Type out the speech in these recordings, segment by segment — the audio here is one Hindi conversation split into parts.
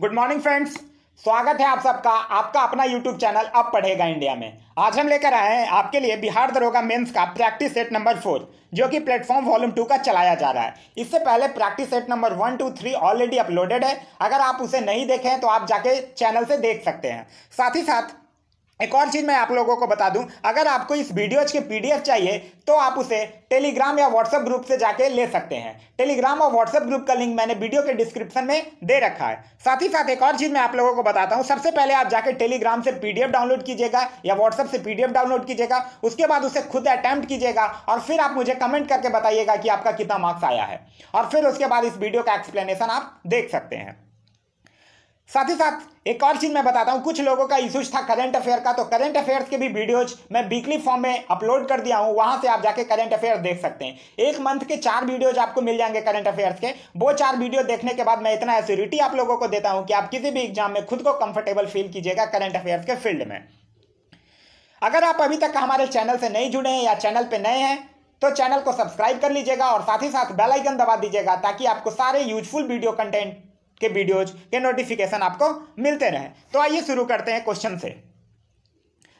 गुड मॉर्निंग फ्रेंड्स स्वागत है आप सबका आपका अपना यूट्यूब चैनल अब पढ़ेगा इंडिया में आज हम लेकर आए हैं आपके लिए बिहार दरोगा मेंस का प्रैक्टिस सेट नंबर फोर जो कि प्लेटफॉर्म वॉल्यूम टू का चलाया जा रहा है इससे पहले practice set number one two three already uploaded है अगर आप उसे नहीं देखें तो आप जाके चैनल से देख सकते हैं साथ ही साथ एक और चीज़ मैं आप लोगों को बता दूं अगर आपको इस वीडियोज की पीडीएफ चाहिए तो आप उसे टेलीग्राम या व्हाट्सएप ग्रुप से जाके ले सकते हैं टेलीग्राम और व्हाट्सएप ग्रुप का लिंक मैंने वीडियो के डिस्क्रिप्शन में दे रखा है साथ ही साथ एक और चीज़ मैं आप लोगों को बताता हूँ सबसे पहले आप जाके टेलीग्राम से पी डाउनलोड कीजिएगा या व्हाट्सएप से पी डाउनलोड कीजिएगा उसके बाद उसे खुद अटैम्प्ट कीजिएगा और फिर आप मुझे कमेंट करके बताइएगा कि आपका कितना मार्क्स आया है और फिर उसके बाद इस वीडियो का एक्सप्लेनेशन आप देख सकते हैं साथ ही साथ एक और चीज़ मैं बताता हूँ कुछ लोगों का इशूज था करंट अफेयर का तो करंट अफेयर्स के भी वीडियोज मैं वीकली फॉर्म में अपलोड कर दिया हूँ वहाँ से आप जाके करंट अफेयर देख सकते हैं एक मंथ के चार वीडियोज आपको मिल जाएंगे करंट अफेयर्स के वो चार वीडियो देखने के बाद मैं इतना एस्योरिटी आप लोगों को देता हूँ कि आप किसी भी एग्जाम में खुद को कंफर्टेबल फील कीजिएगा करंट अफेयर्स के फील्ड में अगर आप अभी तक हमारे चैनल से नहीं जुड़े हैं या चैनल पर नए हैं तो चैनल को सब्सक्राइब कर लीजिएगा और साथ ही साथ बेल आइकन दबा दीजिएगा ताकि आपको सारे यूजफुल वीडियो कंटेंट के वीडियोज के नोटिफिकेशन आपको मिलते रहें तो आइए शुरू करते हैं क्वेश्चन से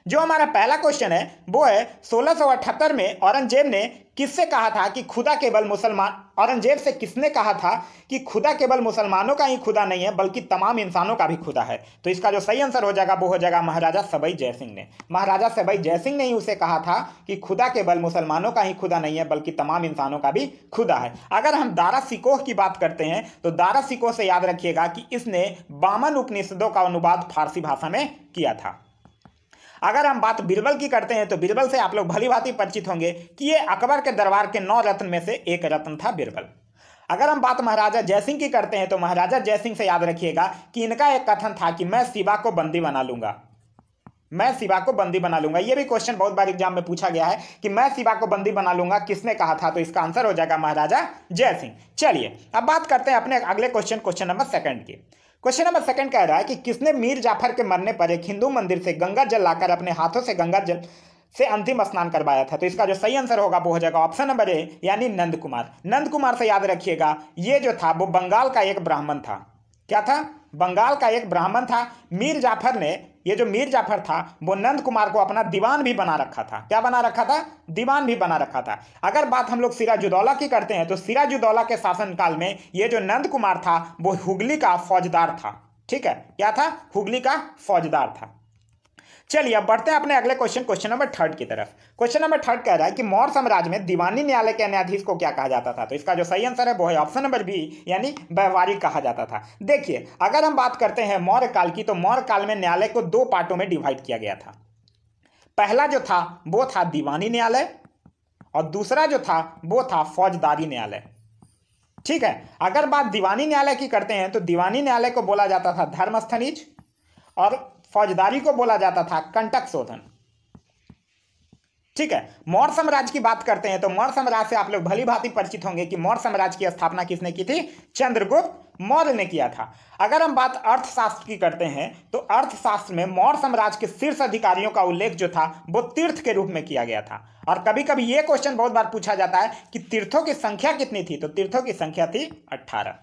जो हमारा पहला क्वेश्चन है वो है सोलह में औरंगजेब ने किससे कहा था कि खुदा केवल मुसलमान औरंगजेब से किसने कहा था कि खुदा केवल मुसलमानों का ही खुदा नहीं है बल्कि तमाम इंसानों का भी खुदा है तो इसका जो सही आंसर हो जाएगा वो हो जाएगा महाराजा सबई जयसिंह ने महाराजा सबई जयसिंह ने ही उसे कहा था कि खुदा केवल मुसलमानों का ही खुदा नहीं है बल्कि तमाम इंसानों का भी खुदा है अगर हम दारा सिकोह की बात करते हैं तो दारा सिकोह से याद रखिएगा कि इसने बामन उपनिषदों का अनुवाद फारसी भाषा में किया था अगर हम बात बीरबल की करते हैं तो बीरबल से आप लोग भली भांति परिचित होंगे कि ये अकबर के दरबार के नौ रत्न में से एक रत्न था बीरबल अगर हम बात महाराजा जयसिंह की करते हैं तो महाराजा जयसिंह से याद रखिएगा कि इनका एक कथन था कि मैं शिवा को बंदी बना लूंगा मैं शिवा को बंदी बना लूंगा यह भी क्वेश्चन बहुत बार एग्जाम में पूछा गया है कि मैं शिवा को बंदी बना लूंगा किसने कहा था तो इसका आंसर हो जाएगा महाराजा जयसिंह चलिए अब बात करते हैं अपने अगले क्वेश्चन क्वेश्चन नंबर सेकंड की क्वेश्चन नंबर सेकंड कह रहा है कि किसने मीर जाफर के मरने पर एक हिंदू मंदिर से गंगा जल लाकर अपने हाथों से गंगा जल से अंतिम स्नान करवाया था तो इसका जो सही आंसर होगा वो हो जाएगा ऑप्शन नंबर ए यानी नंद कुमार नंद कुमार से याद रखिएगा ये जो था वो बंगाल का एक ब्राह्मण था क्या था बंगाल का एक ब्राह्मण था मीर जाफर ने ये जो मीर जाफर था वो नंद कुमार को अपना दीवान भी बना रखा था क्या बना रखा था दीवान भी बना रखा था अगर बात हम लोग सिराजुद्दौला की करते हैं तो सिराजुद्दौला के शासनकाल में ये जो नंद कुमार था वो हुगली का फौजदार था ठीक है क्या था हुगली का फौजदार था चलिए अब बढ़ते हैं अपने अगले क्वेश्चन क्वेश्चन नंबर थर्ड की तरफ क्वेश्चन नंबर थर्ड कह रहा है कि मौर्य साम्राज्य में दीवानी न्यायालय के न्यायाधीश को क्या कहा जाता था तो इसका जो सही आंसर है वो है ऑप्शन नंबर बी यानी व्यवहारिक कहा जाता था देखिए अगर हम बात करते हैं मौर्य काल की तो मौर्य काल में न्यायालय को दो पार्टों में डिवाइड किया गया था पहला जो था वो था दीवानी न्यायालय और दूसरा जो था वो था फौजदारी न्यायालय ठीक है अगर बात दीवानी न्यायालय की करते हैं तो दीवानी न्यायालय को बोला जाता था धर्मस्थनीज और फौजदारी को बोला जाता था कंटक शोधन ठीक है मौर्य साम्राज्य की बात करते हैं तो मौर्य साम्राज्य से आप लोग भली भांति परिचित होंगे कि मौर्य साम्राज्य की स्थापना किसने की थी चंद्रगुप्त मौर्य ने किया था अगर हम बात अर्थशास्त्र की करते हैं तो अर्थशास्त्र में मौर्य साम्राज्य के शीर्ष अधिकारियों का उल्लेख जो था वो तीर्थ के रूप में किया गया था और कभी कभी ये क्वेश्चन बहुत बार पूछा जाता है कि तीर्थों की संख्या कितनी थी तो तीर्थों की संख्या थी अट्ठारह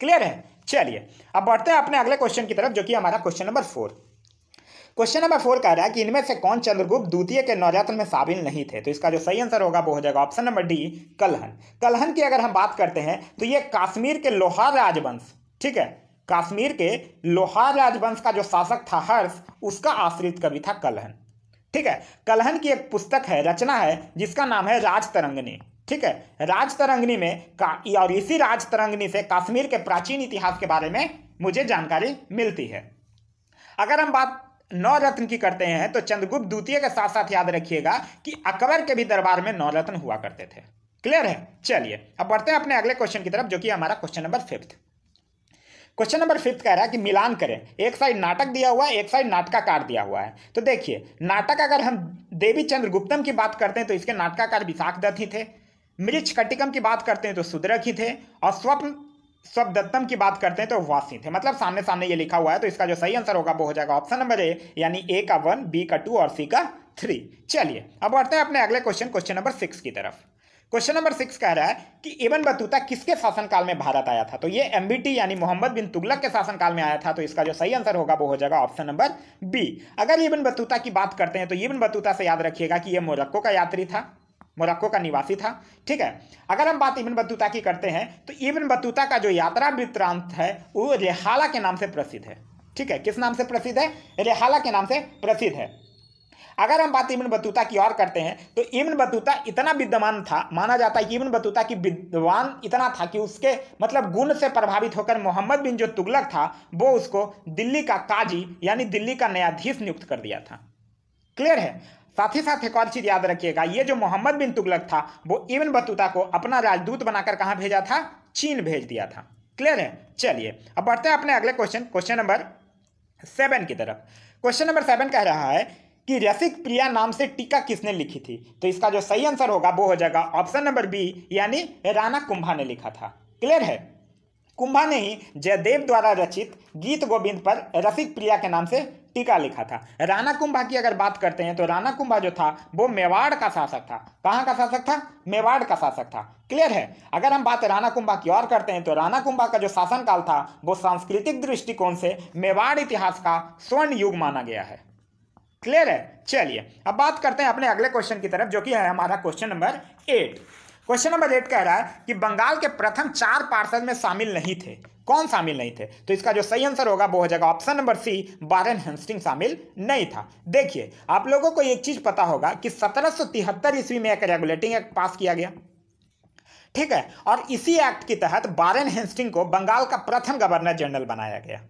क्लियर है चलिए अब बढ़ते हैं अपने अगले क्वेश्चन की तरफ जो कि हमारा question number four question number four कह रहा है कि इनमें से कौन चंद्रगुप्त द्वितीय के नवरत्न में शामिल नहीं थे तो इसका जो सही आंसर होगा वो हो जाएगा option number D Kalhana Kalhana की अगर हम बात करते हैं तो ये काश्मीर के लोहार राजवंश ठीक है काश्मीर के लोहार राजवंश का जो शासक था हर्ष उसका आश्रित कवि था कलहन ठीक है कलहन की एक पुस्तक है रचना है जिसका नाम है राज तरंगनी ठीक है राजतरंगनी में का और इसी राज तरंगनी से कश्मीर के प्राचीन इतिहास के बारे में मुझे जानकारी मिलती है अगर हम बात नौ रत्न की करते हैं तो चंद्रगुप्त द्वितीय के साथ साथ याद रखिएगा कि अकबर के भी दरबार में नौ रत्न हुआ करते थे क्लियर है चलिए अब बढ़ते हैं अपने अगले क्वेश्चन की तरफ जो कि हमारा question number fifth question number fifth कह रहा है कि मिलान करें एक साइड नाटक दिया हुआ है एक साइड नाटकाकार दिया हुआ है तो देखिए नाटक अगर हम देवी चंद्र गुप्तम की बात करते हैं तो इसके नाटकाकार विशाख दत्त ही थे मृक्ष कटिकम की बात करते हैं तो सुदरक ही थे और स्वप्न स्वप्दत्तम की बात करते हैं तो वासी थे मतलब सामने सामने ये लिखा हुआ है तो इसका जो सही आंसर होगा वो हो जाएगा ऑप्शन नंबर ए यानी ए का वन बी का टू और सी का थ्री चलिए अब बढ़ते हैं अपने अगले क्वेश्चन क्वेश्चन नंबर सिक्स की तरफ क्वेश्चन नंबर सिक्स कह रहा है कि इबन बतूता किसके शासनकाल में भारत आया था तो ये एमबीटी यानी मोहम्मद बिन तुगलक के शासनकाल में आया था तो इसका जो सही आंसर होगा वो हो जाएगा ऑप्शन नंबर बी अगर इबन बतूता की बात करते हैं तो इबन बतूता से याद रखिएगा कि ये मोरक्को का यात्री था मोरक्को का निवासी था ठीक है अगर हम बात इबन बतूता की करते हैं तो इबन बतूता का जो यात्रा वृत्तांत है वो रेहाला के नाम से प्रसिद्ध है ठीक है किस नाम से प्रसिद्ध है रेहाला के नाम से प्रसिद्ध है अगर हम बात इबन बतूता की और करते हैं तो इबन बतूता इतना विद्यमान था माना जाता है कि इबन बतूता की विद्वान इतना था कि उसके मतलब गुण से प्रभावित होकर मोहम्मद बिन जो तुगलक था वो उसको दिल्ली का काजी यानी दिल्ली का न्यायाधीश नियुक्त कर दिया था क्लियर है साथ ही साथ एक और चीज़ याद रखिएगा ये जो मोहम्मद बिन तुगलक था वो इवन बतूता को अपना राजदूत बनाकर कहाँ भेजा था चीन भेज दिया था क्लियर है चलिए अब बढ़ते हैं अपने अगले क्वेश्चन क्वेश्चन नंबर सेवन की तरफ क्वेश्चन नंबर सेवन कह रहा है कि रसिक प्रिया नाम से टीका किसने लिखी थी तो इसका जो सही आंसर होगा वो हो जाएगा ऑप्शन नंबर बी यानी राणा कुंभा ने लिखा था क्लियर है कुंभा ने ही जयदेव द्वारा रचित गीत गोविंद पर रसिक प्रिया के नाम से टीका लिखा था राणा कुंभा की अगर बात करते हैं तो राणा कुंभा जो था वो मेवाड़ का शासक था कहाँ का शासक था मेवाड़ का शासक था क्लियर है अगर हम बात राणा कुंभा की और करते हैं तो राणा कुंभा का जो शासनकाल था वो सांस्कृतिक दृष्टिकोण से मेवाड़ इतिहास का स्वर्ण युग माना गया है क्लियर है चलिए अब बात करते हैं अपने अगले क्वेश्चन की तरफ जो कि है हमारा question number eight question number eight कह रहा है कि बंगाल के प्रथम चार पार्षद में शामिल नहीं थे कौन शामिल नहीं थे तो इसका जो सही आंसर होगा वो हो जाएगा ऑप्शन नंबर सी बारन हेस्टिंग शामिल नहीं था देखिए आप लोगों को एक चीज पता होगा कि सत्रह ईस्वी में एक रेगुलेटिंग एक्ट पास किया गया ठीक है और इसी एक्ट के तहत बारन हेस्टिंग को बंगाल का प्रथम गवर्नर जनरल बनाया गया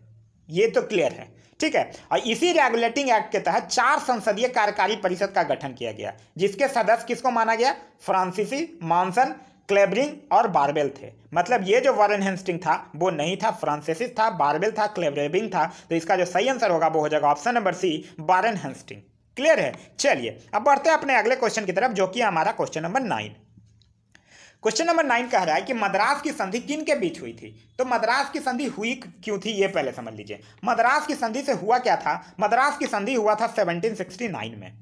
ये तो क्लियर है ठीक है और इसी रेगुलेटिंग एक्ट के तहत चार संसदीय कार्यकारी परिषद का गठन किया गया जिसके सदस्य किसको माना गया फ्रांसीसी मानसन क्लेबरिंग और बारबेल थे मतलब ये जो वॉरेन हेस्टिंग था वो नहीं था फ्रांसिसिस था बारबेल था क्लेबरेबिंग था तो इसका जो सही आंसर होगा वो हो जाएगा option number C Warren Hasting clear है चलिए अब बढ़ते हैं अपने अगले क्वेश्चन की तरफ जो कि हमारा question number nine question number nine कह रहा है कि मद्रास की संधि किन के बीच हुई थी तो मद्रास की संधि हुई क्यों थी ये पहले समझ लीजिए मद्रास की संधि से हुआ क्या था मद्रास की संधि हुआ था 1769 में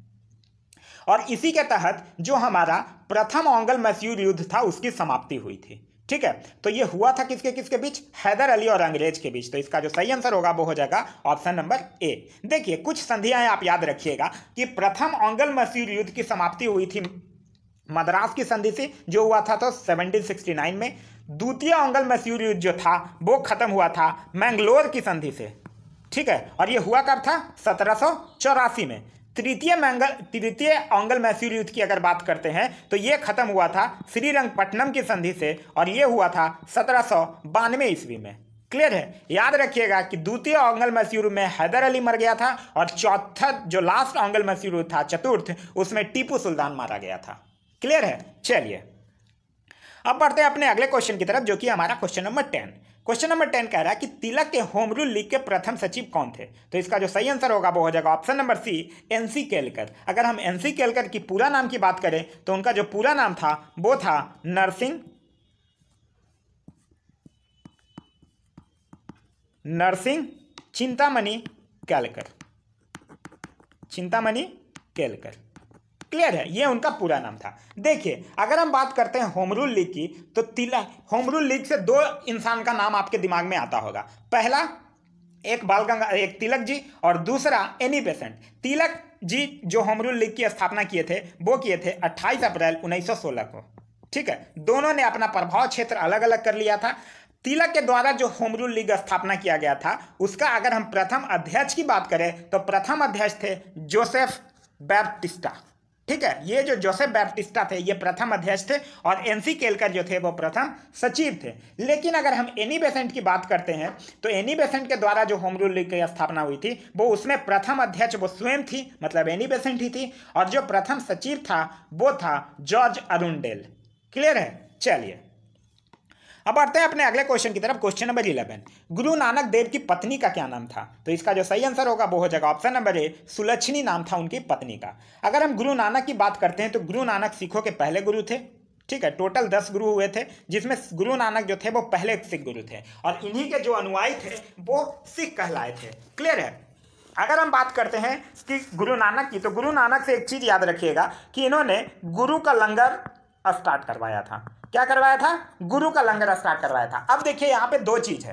और इसी के तहत जो हमारा प्रथम ऑंगल मैसूर युद्ध था उसकी समाप्ति हुई थी ठीक है तो ये हुआ था किसके किसके बीच हैदर अली और अंग्रेज के बीच तो इसका जो सही आंसर होगा वो हो जाएगा ऑप्शन नंबर ए देखिए कुछ संधियां आप याद रखिएगा कि प्रथम ऑंगल मसूर युद्ध की समाप्ति हुई थी मद्रास की संधि से जो हुआ था तो 1769 में द्वितीय ऑंगल मसूर युद्ध जो था वो खत्म हुआ था मैंगलोर की संधि से ठीक है और ये हुआ कब था सत्रह में तृतीय मैंगल तृतीय ऑंगल मैसूर युद्ध की अगर बात करते हैं तो ये खत्म हुआ था श्रीरंगपट्टनम की संधि से और ये हुआ था सत्रह सौ बानवे ईस्वी में क्लियर है याद रखिएगा कि द्वितीय ओंगल मैसूर में हैदर अली मर गया था और चौथा जो लास्ट ऑंगल मैसूर था चतुर्थ उसमें टीपू सुल्तान मारा गया था क्लियर है चलिए अब बढ़ते हैं अपने अगले क्वेश्चन की तरफ जो कि हमारा question number ten question number ten कह रहा है कि तिलक के होम रूल लीग के प्रथम सचिव कौन थे तो इसका जो सही आंसर होगा वो हो जाएगा option number C N C Kelkar अगर हम एन सी केलकर की पूरा नाम की बात करें तो उनका जो पूरा नाम था वो था नरसिंह नरसिंह चिंतामणि केलकर चिंतामणि केलकर क्लियर है ये उनका पूरा नाम था देखिए अगर हम बात करते हैं होमरूल लीग की तो तिला होमरूल लीग से दो इंसान का नाम आपके दिमाग में आता होगा पहला एक बाल गंगा एक तिलक जी और दूसरा एनी पेशेंट तिलक जी जो होमरूल लीग की स्थापना किए थे वो किए थे 28 अप्रैल 1916 को ठीक है दोनों ने अपना प्रभाव क्षेत्र अलग अलग कर लिया था तिलक के द्वारा जो होमरूल लीग स्थापना किया गया था उसका अगर हम प्रथम अध्यक्ष की बात करें तो प्रथम अध्यक्ष थे जोसेफ बैप्टिस्टा ठीक है ये जो जोसेफ बैप्टिस्टा थे ये प्रथम अध्यक्ष थे और एनसी केलकर जो थे वो प्रथम सचिव थे लेकिन अगर हम एनी बेसेंट की बात करते हैं तो एनी बेसेंट के द्वारा जो होम रूल लीग की स्थापना हुई थी वो उसमें प्रथम अध्यक्ष वो स्वयं थी मतलब एनी बेसेंट ही थी और जो प्रथम सचिव था वो था जॉर्ज अरुणडेल क्लियर है चलिए अब बढ़ते हैं अपने अगले क्वेश्चन की तरफ क्वेश्चन नंबर इलेवन गुरु नानक देव की पत्नी का क्या नाम था तो इसका जो सही आंसर होगा वो हो जाएगा ऑप्शन नंबर ए सुलक्षणी नाम था उनकी पत्नी का अगर हम गुरु नानक की बात करते हैं तो गुरु नानक सिखों के पहले गुरु थे ठीक है टोटल दस गुरु हुए थे जिसमें गुरु नानक जो थे वो पहले सिख गुरु थे और इन्हीं के जो अनुयायी थे वो सिख कहलाए थे क्लियर है अगर हम बात करते हैं कि गुरु नानक की तो गुरु नानक से एक चीज़ याद रखिएगा कि इन्होंने गुरु का लंगर स्टार्ट करवाया था क्या करवाया था गुरु का लंगर स्टार्ट करवाया था अब देखिए यहां पे दो चीज़ है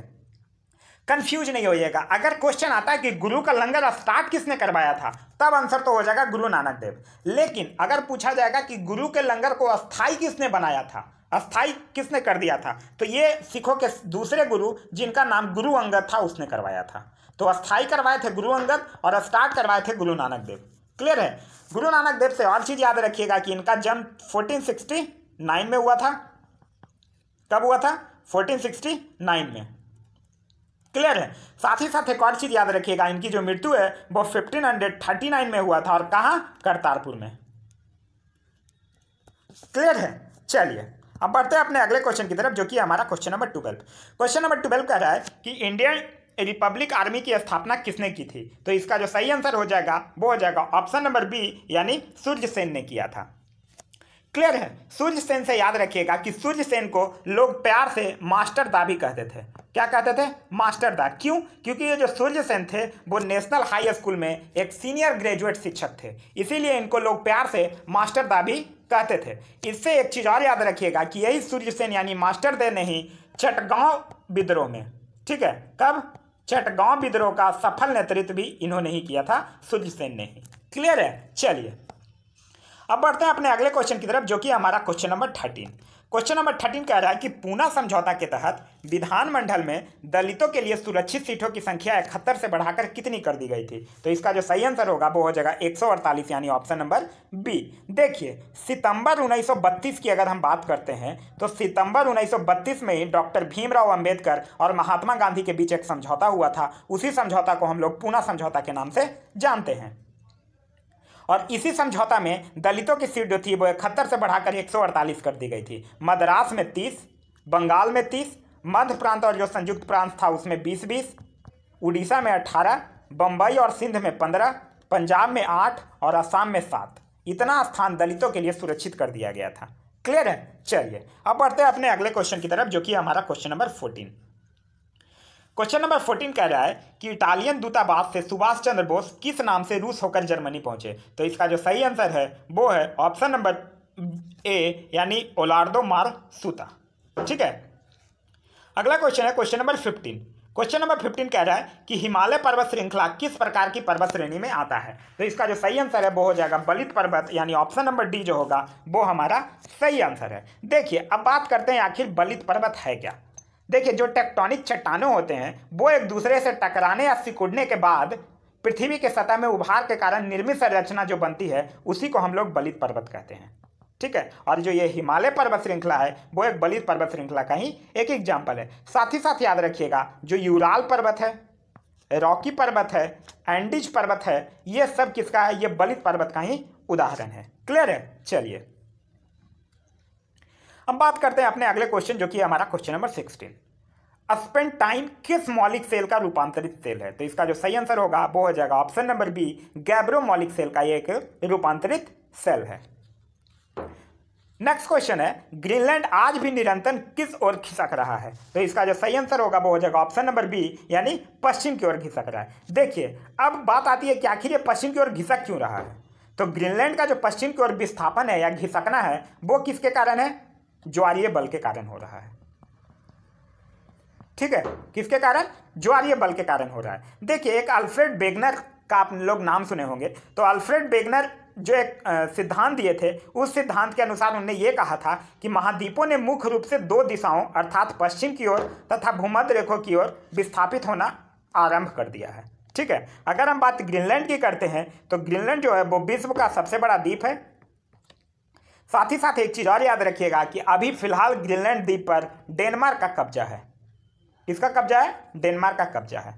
कंफ्यूज नहीं होइएगा अगर क्वेश्चन आता है कि गुरु का लंगर स्टार्ट किसने करवाया था तब आंसर तो हो जाएगा गुरु नानक देव लेकिन अगर पूछा जाएगा कि गुरु के लंगर को अस्थाई किसने बनाया था अस्थाई किसने कर दिया था तो ये सिखों के दूसरे गुरु जिनका नाम गुरु अंगद था उसने करवाया था तो अस्थाई करवाए थे गुरु अंगद और स्टार्ट करवाए थे गुरु नानक देव क्लियर है गुरु नानक देव से और चीज़ याद रखिएगा कि इनका जन्म 1469 में हुआ था कब हुआ था 1469 में क्लियर है साथ ही साथ एक और चीज़ याद रखिएगा इनकी जो मृत्यु है वो 1539 में हुआ था और कहा करतारपुर में क्लियर है चलिए अब बढ़ते हैं अपने अगले क्वेश्चन की तरफ जो कि हमारा question number twelve question number twelve कह रहा है कि इंडियन रिपब्लिक आर्मी की स्थापना किसने की थी तो इसका जो सही आंसर हो जाएगा वो हो जाएगा ऑप्शन नंबर बी यानी सूर्य सेन ने किया था क्लियर है सूर्य सेन से याद रखिएगा कि सूर्य सेन को लोग प्यार से मास्टर दा भी कहते थे क्या कहते थे मास्टर दा क्यों क्योंकि ये जो सूर्य सेन थे वो नेशनल हाई स्कूल में एक सीनियर ग्रेजुएट शिक्षक थे इसीलिए इनको लोग प्यार से मास्टर दा भी कहते थे इससे एक चीज़ और याद रखिएगा कि यही सूर्य सेन यानी मास्टर दे नहीं चटगांव विद्रोह में ठीक है कब चटगांव विद्रोह का सफल नेतृत्व भी इन्होंने ही किया था सूर्य सेन ने ही क्लियर है चलिए अब बढ़ते हैं अपने अगले क्वेश्चन की तरफ जो कि हमारा question number thirteen question number thirteen कह रहा है कि पूना समझौता के तहत विधानमंडल में दलितों के लिए सुरक्षित सीटों की संख्या इकहत्तर से बढ़ाकर कितनी कर दी गई थी तो इसका जो सही आंसर होगा वो हो जाएगा एक यानी ऑप्शन नंबर बी देखिए सितंबर 1932 की अगर हम बात करते हैं तो सितंबर 1932 में ही डॉक्टर भीमराव अंबेडकर और महात्मा गांधी के बीच एक समझौता हुआ था उसी समझौता को हम लोग पूना समझौता के नाम से जानते हैं और इसी समझौता में दलितों की सीट जो थी वो इकहत्तर से बढ़ाकर एक कर दी गई थी मद्रास में तीस बंगाल में तीस मध्य प्रांत और जो संयुक्त प्रांत था उसमें बीस बीस उड़ीसा में अठारह बम्बई और सिंध में पंद्रह पंजाब में आठ और असम में सात इतना स्थान दलितों के लिए सुरक्षित कर दिया गया था क्लियर है चलिए अब बढ़ते हैं अपने अगले क्वेश्चन की तरफ जो कि हमारा question number fourteen question number fourteen कह रहा है कि इटालियन दूतावास से सुभाष चंद्र बोस किस नाम से रूस होकर जर्मनी पहुंचे तो इसका जो सही आंसर है वो है ऑप्शन नंबर ए यानी ओलार्डो मार सूता ठीक है अगला क्वेश्चन है question number fifteen question number fifteen कह रहा है कि हिमालय पर्वत श्रृंखला किस प्रकार की पर्वत श्रेणी में आता है तो इसका जो सही आंसर है वो हो जाएगा बलित पर्वत यानी ऑप्शन नंबर डी जो होगा वो हमारा सही आंसर है देखिए अब बात करते हैं आखिर बलित पर्वत है क्या देखिए जो टेक्टोनिक चट्टानों होते हैं वो एक दूसरे से टकराने या सिकुड़ने के बाद पृथ्वी के सतह में उभार के कारण निर्मित संरचना जो बनती है उसी को हम लोग बलित पर्वत कहते हैं ठीक है और जो ये हिमालय पर्वत श्रृंखला है वो एक बलित पर्वत श्रृंखला का ही एक एग्जाम्पल है साथ ही साथ याद रखिएगा जो यूराल पर्वत है रॉकी पर्वत है एंडिज पर्वत है ये सब किसका है ये बलित पर्वत का ही उदाहरण है क्लियर है चलिए हम बात करते हैं अपने अगले क्वेश्चन जो कि हमारा question number sixteen spend time किस मौलिक सेल का रूपांतरित सेल है तो इसका जो सही आंसर होगा वो हो जाएगा ऑप्शन नंबर बी गैब्रो मौलिक सेल का एक रूपांतरित सेल है नेक्स्ट क्वेश्चन है ग्रीनलैंड आज भी निरंतर किस ओर खिसक रहा है तो इसका जो सही आंसर होगा वो हो जाएगा ऑप्शन नंबर बी यानी पश्चिम की ओर घिसक रहा है देखिए अब बात आती है कि आखिर ये पश्चिम की ओर घिसक क्यों रहा है तो ग्रीनलैंड का जो पश्चिम की ओर विस्थापन है या घिसकना है वो किसके कारण है ज्वारीय बल के कारण हो रहा है ठीक है किसके कारण ज्वारीय बल के कारण हो रहा है देखिए एक अल्फ्रेड बेगनर का आप लोग नाम सुने होंगे तो अल्फ्रेड बेगनर जो एक सिद्धांत दिए थे उस सिद्धांत के अनुसार उन्होंने ये कहा था कि महाद्वीपों ने मुख्य रूप से दो दिशाओं अर्थात पश्चिम की ओर तथा भूमध्य रेखों की ओर विस्थापित होना आरंभ कर दिया है ठीक है अगर हम बात ग्रीनलैंड की करते हैं तो ग्रीनलैंड जो है वो विश्व का सबसे बड़ा द्वीप है साथ ही साथ एक चीज़ और याद रखिएगा कि अभी फिलहाल ग्रीनलैंड द्वीप पर डेनमार्क का कब्जा है किसका कब्जा है डेनमार्क का कब्जा है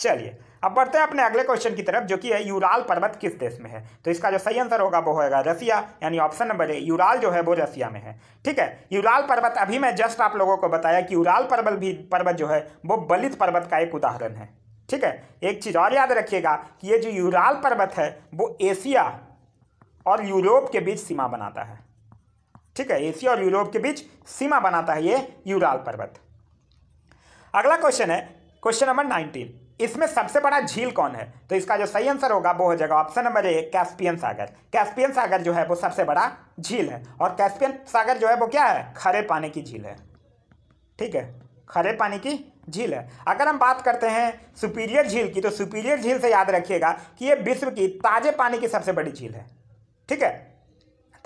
चलिए अब बढ़ते हैं अपने अगले क्वेश्चन की तरफ जो कि है यूराल पर्वत किस देश में है तो इसका जो सही आंसर होगा वो होगा रसिया यानी ऑप्शन नंबर ए यूराल जो है वो रसिया में है ठीक है यूराल पर्वत अभी मैं जस्ट आप लोगों को बताया कि यूराल पर्वत भी पर्वत जो है वो बलित पर्वत का एक उदाहरण है ठीक है एक चीज़ और याद रखिएगा कि ये जो यूराल पर्वत है वो एशिया और यूरोप के बीच सीमा बनाता है ठीक है एशिया और यूरोप के बीच सीमा बनाता है ये यूराल पर्वत अगला क्वेश्चन है क्वेश्चन नंबर नाइनटीन इसमें सबसे बड़ा झील कौन है तो इसका जो सही आंसर होगा वो हो जाएगा ऑप्शन नंबर एक कैस्पियन सागर कैस्पियन सागर जो है वो सबसे बड़ा झील है और कैस्पियन सागर जो है वो क्या है खरे पानी की झील है ठीक है खरे पानी की झील है अगर हम बात करते हैं सुपीरियर झील की तो सुपीरियर झील से याद रखिएगा कि ये विश्व की ताजे पानी की सबसे बड़ी झील है ठीक है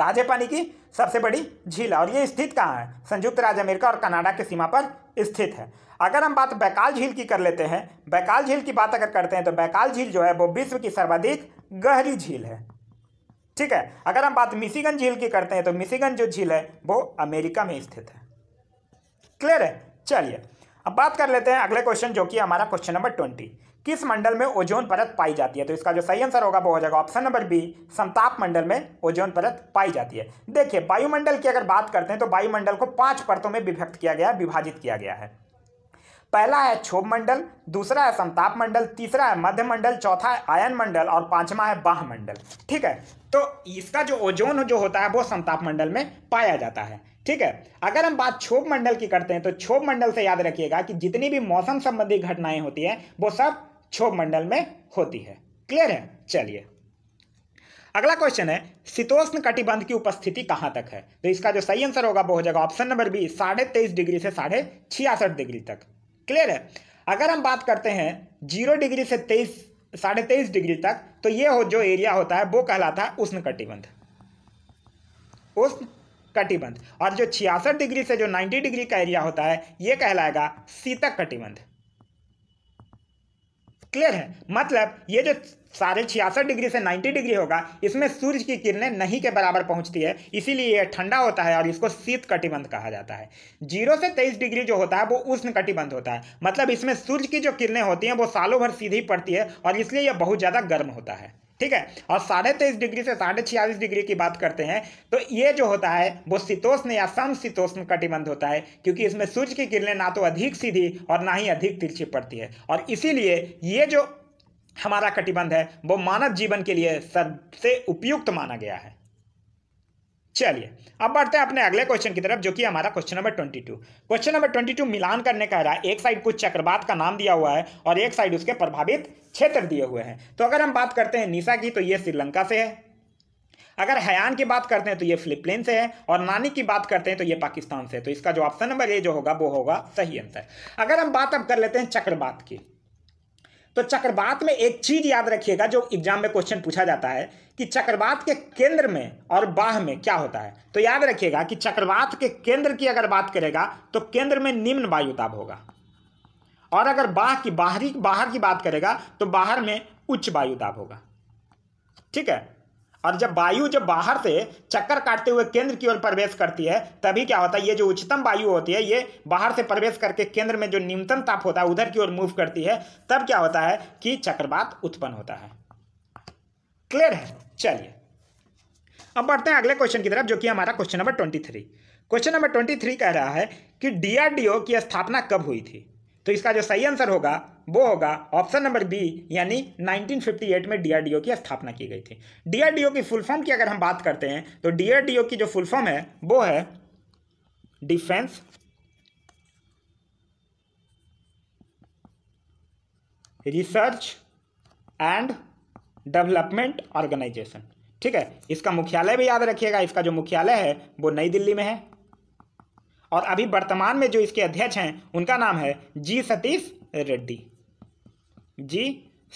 ताजे पानी की सबसे बड़ी झील और ये स्थित कहाँ है संयुक्त राज्य अमेरिका और कनाडा की सीमा पर स्थित है अगर हम बात बैकाल झील की कर लेते हैं बैकाल झील की बात अगर करते हैं तो बैकाल झील जो है वो विश्व की सर्वाधिक गहरी झील है ठीक है अगर हम बात मिशीगन झील की करते हैं तो मिशीगन जो झील है वो अमेरिका में स्थित है क्लियर है चलिए अब बात कर लेते हैं अगले क्वेश्चन जो कि हमारा क्वेश्चन नंबर ट्वेंटी किस मंडल में ओजोन परत पाई जाती है तो इसका जो सही आंसर होगा वो हो जाएगा ऑप्शन नंबर बी संताप मंडल में ओजोन परत पाई जाती है देखिए वायुमंडल की अगर बात करते हैं तो वायुमंडल को पांच परतों में विभक्त किया गया विभाजित किया गया है पहला है क्षोभ मंडल दूसरा है संताप मंडल तीसरा है मध्य मंडल चौथा है आयन मंडल और पांचवा है बाह मंडल ठीक है तो इसका जो ओजोन जो होता है वो संताप मंडल में पाया जाता है ठीक है अगर हम बात क्षोभ मंडल की करते हैं तो क्षोभ मंडल से याद रखिएगा कि जितनी भी मौसम संबंधी घटनाएं होती हैं वो सब क्षोभ मंडल में होती है क्लियर है चलिए अगला क्वेश्चन है शीतोष्ण कटिबंध की उपस्थिति कहां तक है तो इसका जो सही आंसर होगा वो हो जाएगा ऑप्शन नंबर बी साढ़े तेईस डिग्री से साढ़े छियासठ डिग्री तक क्लियर है अगर हम बात करते हैं जीरो डिग्री से तेईस साढ़े तेईस डिग्री तक तो ये हो जो एरिया होता है वो कहलाता है उष्ण कटिबंध उष्ण कटिबंध और जो छियासठ डिग्री से जो नाइन्टी डिग्री का एरिया होता है ये कहलाएगा शीतक कटिबंध क्लियर है मतलब ये जो साढ़े छियासठ डिग्री से 90 डिग्री होगा इसमें सूर्य की किरणें नहीं के बराबर पहुंचती है इसीलिए यह ठंडा होता है और इसको शीत कटिबंध कहा जाता है जीरो से तेईस डिग्री जो होता है वो उष्ण कटिबंध होता है मतलब इसमें सूर्य की जो किरणें होती हैं वो सालों भर सीधी पड़ती है और इसलिए यह बहुत ज़्यादा गर्म होता है ठीक है और साढ़े तेईस डिग्री से साढ़े छियालीस डिग्री की बात करते हैं तो ये जो होता है वो शीतोष्ण या समशीतोष्ण कटिबंध होता है क्योंकि इसमें सूर्य की किरणें ना तो अधिक सीधी और ना ही अधिक तिरछी पड़ती है और इसीलिए ये जो हमारा कटिबंध है वो मानव जीवन के लिए सबसे उपयुक्त माना गया है चलिए अब बढ़ते हैं अपने अगले क्वेश्चन की तरफ जो कि हमारा question number twenty two question number twenty two मिलान करने का रहा है एक साइड कुछ चक्रवात का नाम दिया हुआ है और एक साइड उसके प्रभावित क्षेत्र दिए हुए हैं तो अगर हम बात करते हैं निशा की तो ये श्रीलंका से है अगर हयान की बात करते हैं तो ये फिलिपीन से है और नानी की बात करते हैं तो ये पाकिस्तान से है तो इसका जो ऑप्शन नंबर ए जो होगा वो होगा सही आंसर अगर हम बात अब कर लेते हैं चक्रवात की तो चक्रवात में एक चीज याद रखिएगा जो एग्जाम में क्वेश्चन पूछा जाता है कि चक्रवात के केंद्र में और बाह में क्या होता है तो याद रखिएगा कि चक्रवात के केंद्र की अगर बात करेगा तो केंद्र में निम्न वायुताप होगा और अगर बाह की बाहरी बाहर की बात करेगा तो बाहर में उच्च वायुताप होगा ठीक है और जब वायु जब बाहर से चक्कर काटते हुए केंद्र की ओर प्रवेश करती है तभी क्या होता है ये जो उच्चतम वायु होती है ये बाहर से प्रवेश करके केंद्र में जो न्यूनतम ताप होता है उधर की ओर मूव करती है तब क्या होता है कि चक्रवात उत्पन्न होता है क्लियर है चलिए अब बढ़ते हैं अगले क्वेश्चन की तरफ जो कि हमारा question number twenty three question number twenty three कह रहा है कि डीआरडीओ की स्थापना कब हुई थी तो इसका जो सही आंसर होगा वो होगा ऑप्शन नंबर बी यानी 1958 में डीआरडीओ की स्थापना की गई थी डीआरडीओ की फुल फॉर्म की अगर हम बात करते हैं तो डीआरडीओ की जो फुल फॉर्म है वो है defence research and development organisation ठीक है इसका मुख्यालय भी याद रखिएगा इसका जो मुख्यालय है वो नई दिल्ली में है और अभी वर्तमान में जो इसके अध्यक्ष हैं उनका नाम है G Satish Reddy G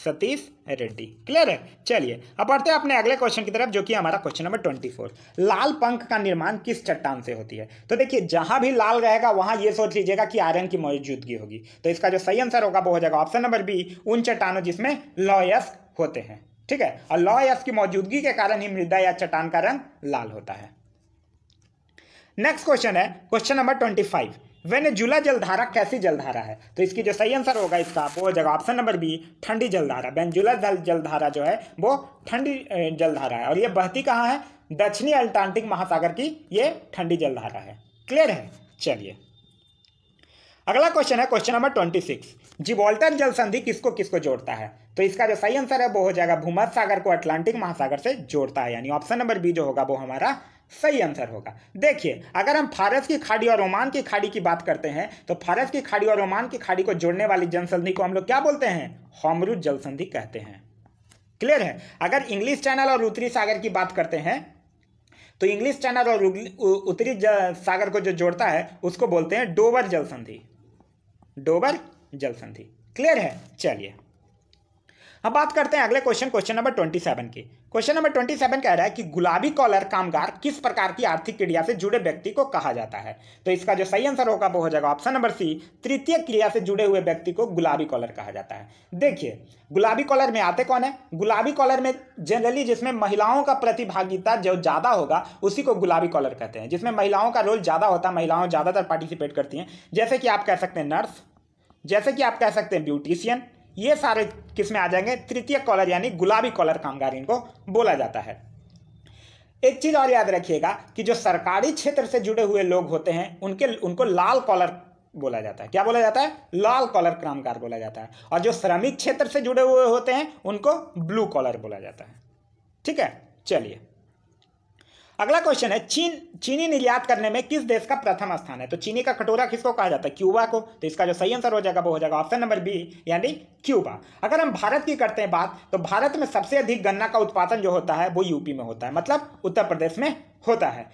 Satish Reddy clear है चलिए अब बढ़ते हैं अपने अगले क्वेश्चन की तरफ जो कि हमारा क्वेश्चन नंबर ट्वेंटी फोर लाल पंख का निर्माण किस चट्टान से होती है तो देखिए जहां भी लाल रहेगा वहां ये सोच लीजिएगा कि आयरन की मौजूदगी होगी तो इसका जो सही आंसर होगा वो हो जाएगा ऑप्शन नंबर बी उन चट्टानों जिसमें लॉयस होते हैं ठीक है और लॉयस की मौजूदगी के कारण ही मृदा या चट्टान का रंग लाल होता है नेक्स्ट क्वेश्चन है question number twenty five Venezuela जलधारा कैसी जलधारा है तो इसकी जो सही आंसर होगा इसका वो हो जाएगा ऑप्शन नंबर बी ठंडी जलधारा वेनेजुला जलधारा जो है वो ठंडी जलधारा है और ये बहती कहाँ है दक्षिणी अल्टांटिक महासागर की ये ठंडी जलधारा है क्लियर है चलिए अगला क्वेश्चन है question number twenty six Gibraltar जल संधि किसको किसको जोड़ता है तो इसका जो सही आंसर है वो हो जाएगा भूमध सागर को अटलांटिक महासागर से जोड़ता है यानी ऑप्शन नंबर बी जो होगा वो हमारा सही आंसर होगा देखिए अगर हम फारस की खाड़ी और ओमान की खाड़ी की बात करते हैं तो फारस की खाड़ी और ओमान की खाड़ी को जोड़ने वाली जनसंधि को हम लोग क्या बोलते हैं हमरू जलसंधि कहते हैं क्लियर है अगर इंग्लिश चैनल और उत्तरी सागर की बात करते हैं तो इंग्लिश चैनल और उत्तरी सागर को जो जोड़ता है उसको बोलते हैं डोबर जलसंधि डोबर जलसंधि क्लियर है चलिए अब बात करते हैं अगले question question number twenty seven की क्वेश्चन नंबर ट्वेंटी सेवन कह रहा है कि गुलाबी कॉलर कामगार किस प्रकार की आर्थिक क्रिया से जुड़े व्यक्ति को कहा जाता है तो इसका जो सही आंसर होगा वो हो जाएगा ऑप्शन नंबर सी तृतीय क्रिया से जुड़े हुए व्यक्ति को गुलाबी कॉलर कहा जाता है देखिए गुलाबी कॉलर में आते कौन है गुलाबी कॉलर में जनरली जिसमें महिलाओं का प्रतिभागिता जो ज़्यादा होगा उसी को गुलाबी कॉलर कहते हैं जिसमें महिलाओं का रोल ज़्यादा होता है महिलाओं ज़्यादातर पार्टिसिपेट करती हैं जैसे कि आप कह सकते हैं नर्स जैसे कि आप कह सकते हैं ब्यूटिशियन ये सारे किसमें आ जाएंगे तृतीय कॉलर यानी गुलाबी कॉलर कामगार इनको बोला जाता है एक चीज़ और याद रखिएगा कि जो सरकारी क्षेत्र से जुड़े हुए लोग होते हैं उनके उनको लाल कॉलर बोला जाता है क्या बोला जाता है लाल कॉलर कामगार बोला जाता है और जो श्रमिक क्षेत्र से जुड़े हुए होते हैं उनको ब्लू कॉलर बोला जाता है ठीक है चलिए अगला क्वेश्चन है चीन चीनी निर्यात करने में किस देश का प्रथम स्थान है तो चीनी का कटोरा किसको कहा जाता है क्यूबा को तो इसका जो सही आंसर हो जाएगा वो हो जाएगा ऑप्शन नंबर बी यानी क्यूबा अगर हम भारत की करते हैं बात तो भारत में सबसे अधिक गन्ना का उत्पादन जो होता है वो यूपी में होता है मतलब उत्तर प्रदेश में होता है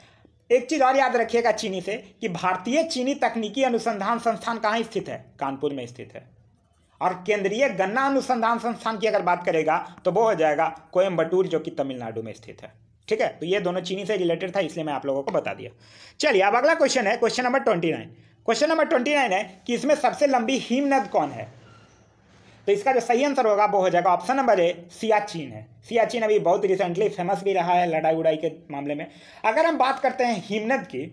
एक चीज़ और याद रखिएगा चीनी से कि भारतीय चीनी तकनीकी अनुसंधान संस्थान कहाँ स्थित है कानपुर में स्थित है और केंद्रीय गन्ना अनुसंधान संस्थान की अगर बात करेगा तो वो हो जाएगा कोयम्बटूर जो कि तमिलनाडु में स्थित है ठीक है तो ये दोनों चीनी से रिलेटेड था इसलिए मैं आप लोगों को बता दिया चलिए अब अगला क्वेश्चन है question number twenty nine question number twenty nine है कि इसमें सबसे लंबी हिमनद कौन है तो इसका जो सही आंसर होगा वो हो जाएगा ऑप्शन नंबर ए सियाचिन है सियाचिन अभी बहुत रिसेंटली फेमस भी रहा है लड़ाई उड़ाई के मामले में अगर हम बात करते हैं हिमनद की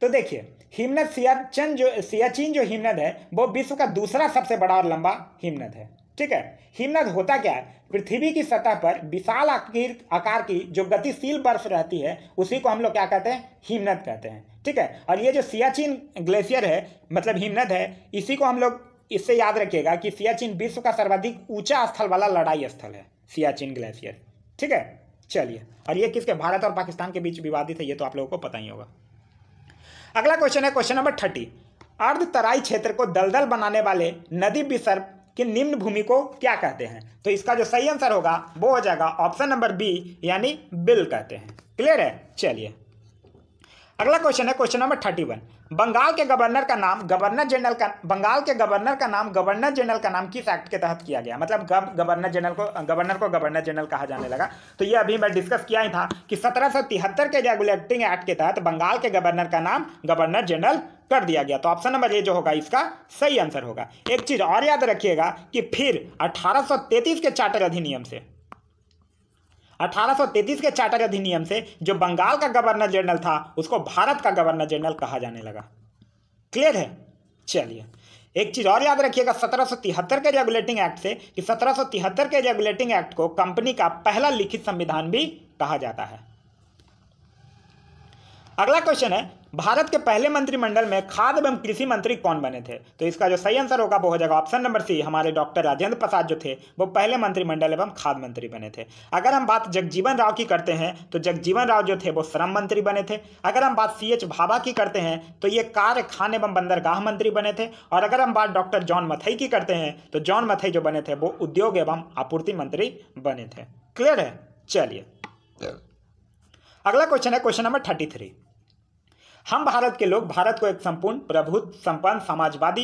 तो देखिए हिमनद सियाचिन जो सियाचिन जो हिमनद है वो विश्व का दूसरा सबसे बड़ा और लंबा हिमनद है ठीक है हिमनद होता क्या है पृथ्वी की सतह पर विशाल आकार की जो गतिशील बर्फ रहती है उसी को हम लोग क्या कहते हैं हिमनद कहते हैं ठीक है और ये जो सियाचिन ग्लेशियर है मतलब हिमनद है इसी को हम लोग इससे याद रखिएगा कि सियाचिन विश्व का सर्वाधिक ऊंचा स्थल वाला लड़ाई स्थल है सियाचिन ग्लेशियर ठीक है चलिए और ये किसके भारत और पाकिस्तान के बीच विवादित है ये तो आप लोगों को पता ही होगा अगला क्वेश्चन है क्वेश्चन नंबर थर्टी अर्ध तराई क्षेत्र को दलदल बनाने वाले नदी विसर्प कि निम्न भूमि को क्या कहते हैं तो इसका जो सही आंसर होगा वो हो जाएगा ऑप्शन नंबर बी यानी बिल कहते हैं क्लियर है चलिए अगला क्वेश्चन है question number thirty one Bengal के गवर्नर का नाम गवर्नर जनरल का बंगाल के गवर्नर का नाम गवर्नर जनरल का नाम किस एक्ट के तहत किया गया मतलब गवर्नर जनरल को गवर्नर को गवर्नर जनरल कहा जाने लगा तो ये अभी मैं डिस्कस किया ही था कि सत्रह सौ तिहत्तर के रेगुलेटिंग एक्ट के तहत बंगाल के गवर्नर का नाम गवर्नर जनरल कर दिया गया तो ऑप्शन नंबर ए जो होगा इसका सही आंसर होगा एक चीज़ और याद रखिएगा कि फिर अठारह के चार्टर अधिनियम से 1833 के चार्टर अधिनियम से जो बंगाल का गवर्नर जनरल था उसको भारत का गवर्नर जनरल कहा जाने लगा क्लियर है चलिए एक चीज़ और याद रखिएगा सत्रह के रेगुलेटिंग एक्ट से कि सत्रह के रेगुलेटिंग एक्ट को कंपनी का पहला लिखित संविधान भी कहा जाता है अगला क्वेश्चन है भारत के पहले मंत्रिमंडल में खाद एवं कृषि मंत्री कौन बने थे तो इसका जो सही आंसर होगा वो हो जाएगा ऑप्शन नंबर सी हमारे डॉक्टर राजेंद्र प्रसाद जो थे वो पहले मंत्रिमंडल एवं खाद मंत्री बने थे अगर हम बात जगजीवन राव की करते हैं तो जगजीवन राव जो थे वो श्रम मंत्री बने थे अगर हम बात सी एच भाभा की करते हैं तो ये कार्य खान एवं बंदरगाह मंत्री बने थे और अगर हम बात डॉक्टर जॉन मथई की करते हैं तो जॉन मथई जो बने थे वो उद्योग एवं आपूर्ति मंत्री बने थे क्लियर है चलिए अगला क्वेश्चन है क्वेश्चन नंबर थर्टी थ्री हम भारत के लोग भारत को एक संपूर्ण प्रभुत्व संपन्न समाजवादी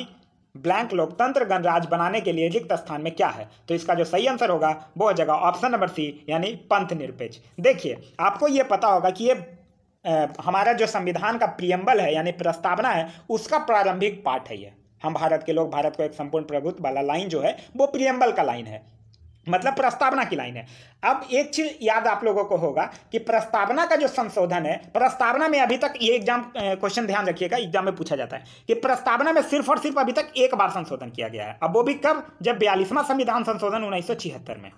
ब्लैंक लोकतंत्र गणराज बनाने के लिए रिक्त स्थान में क्या है तो इसका जो सही आंसर होगा वो हो जाएगा ऑप्शन नंबर सी यानी पंथ निरपेक्ष देखिए आपको ये पता होगा कि ये हमारा जो संविधान का प्रियम्बल है यानी प्रस्तावना है उसका प्रारंभिक पाठ है ये हम भारत के लोग भारत को एक संपूर्ण प्रभुत्व वाला लाइन जो है वो प्रियम्बल का लाइन है मतलब प्रस्तावना की लाइन है अब एक चीज याद आप लोगों को होगा कि प्रस्तावना का जो संशोधन है प्रस्तावना में अभी तक ये एग्जाम क्वेश्चन ध्यान रखिएगा एग्जाम में पूछा जाता है कि प्रस्तावना में सिर्फ और सिर्फ अभी तक एक बार संशोधन किया गया है अब वो भी कब जब बयालीसवां संविधान संशोधन उन्नीस में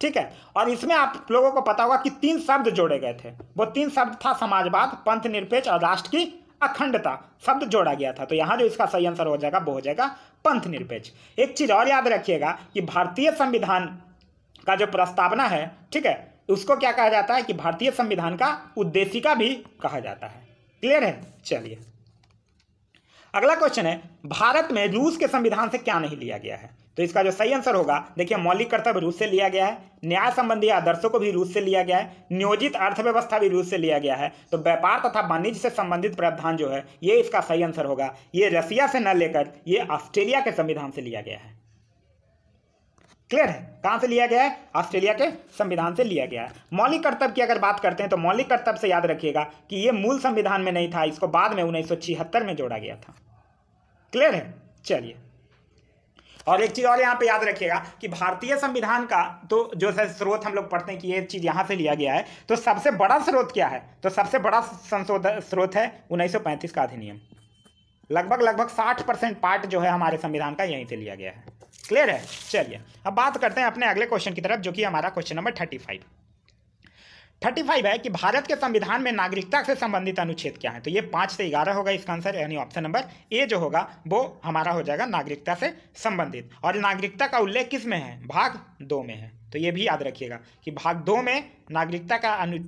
ठीक है और इसमें आप लोगों को पता होगा कि तीन शब्द जोड़े गए थे वो तीन शब्द था समाजवाद पंथ निरपेक्ष और राष्ट्र की अखंडता शब्द जोड़ा गया था तो यहां जो इसका सही आंसर हो जाएगा वो हो जाएगा पंथ निरपेक्ष एक चीज़ और याद रखिएगा कि भारतीय संविधान का जो प्रस्तावना है ठीक है उसको क्या कहा जाता है कि भारतीय संविधान का उद्देशिका भी कहा जाता है क्लियर है चलिए अगला क्वेश्चन है भारत में रूस के संविधान से क्या नहीं लिया गया है तो इसका जो सही आंसर होगा देखिए मौलिक कर्तव्य रूस से लिया गया है न्याय संबंधी आदर्शों को भी रूस से लिया गया है नियोजित अर्थव्यवस्था भी रूस से लिया गया है तो व्यापार तथा वाणिज्य से संबंधित प्रावधान जो है ये इसका सही आंसर होगा ये रसिया से न लेकर ये ऑस्ट्रेलिया के संविधान से लिया गया है क्लियर है कहां से लिया गया है ऑस्ट्रेलिया के संविधान से लिया गया है मौलिक कर्तव्य की अगर बात करते हैं तो मौलिक कर्तव्य से याद रखिएगा कि ये मूल संविधान में नहीं था इसको बाद में उन्नीस में जोड़ा गया था क्लियर है चलिए और एक चीज़ और यहाँ पे याद रखिएगा कि भारतीय संविधान का तो जो है स्रोत हम लोग पढ़ते हैं कि ये चीज़ यहाँ से लिया गया है तो सबसे बड़ा स्रोत क्या है तो सबसे बड़ा संशोधन स्रोत है उन्नीस का अधिनियम लगभग लगभग साठ परसेंट पार्ट जो है हमारे संविधान का यहीं से लिया गया है क्लियर है चलिए अब बात करते हैं अपने अगले क्वेश्चन की तरफ जो कि हमारा question number thirty five thirty five है कि भारत के संविधान में नागरिकता से संबंधित अनुच्छेद क्या है तो ये पाँच से ग्यारह होगा इसका आंसर यानी ऑप्शन नंबर ए जो होगा वो हमारा हो जाएगा नागरिकता से संबंधित और नागरिकता का उल्लेख किस में है भाग दो में है तो ये भी याद रखिएगा कि भाग दो में नागरिकता का अनु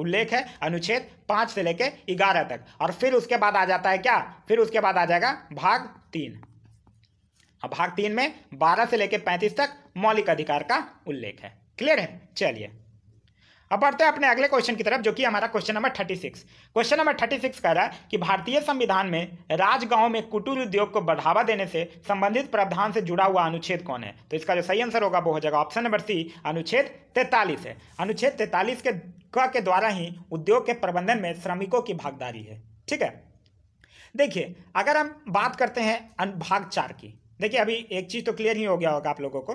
उल्लेख है अनुच्छेद पाँच से लेकर ग्यारह तक और फिर उसके बाद आ जाता है क्या फिर उसके बाद आ जाएगा भाग तीन और भाग तीन में बारह से लेकर पैंतीस तक मौलिक अधिकार का उल्लेख है क्लियर है चलिए अब बढ़ते हैं अपने अगले क्वेश्चन की तरफ जो कि हमारा question number thirty six question number thirty six कह रहा है कि भारतीय संविधान में राजगांव में कुटीर उद्योग को बढ़ावा देने से संबंधित प्रावधान से जुड़ा हुआ अनुच्छेद कौन है तो इसका जो सही आंसर होगा वो हो जाएगा ऑप्शन नंबर सी अनुच्छेद तैतालीस है अनुच्छेद तैतालीस के के द्वारा ही उद्योग के प्रबंधन में श्रमिकों की भागदारी है ठीक है देखिए अगर हम बात करते हैं भाग चार की देखिए अभी एक चीज़ तो क्लियर ही हो गया होगा आप लोगों को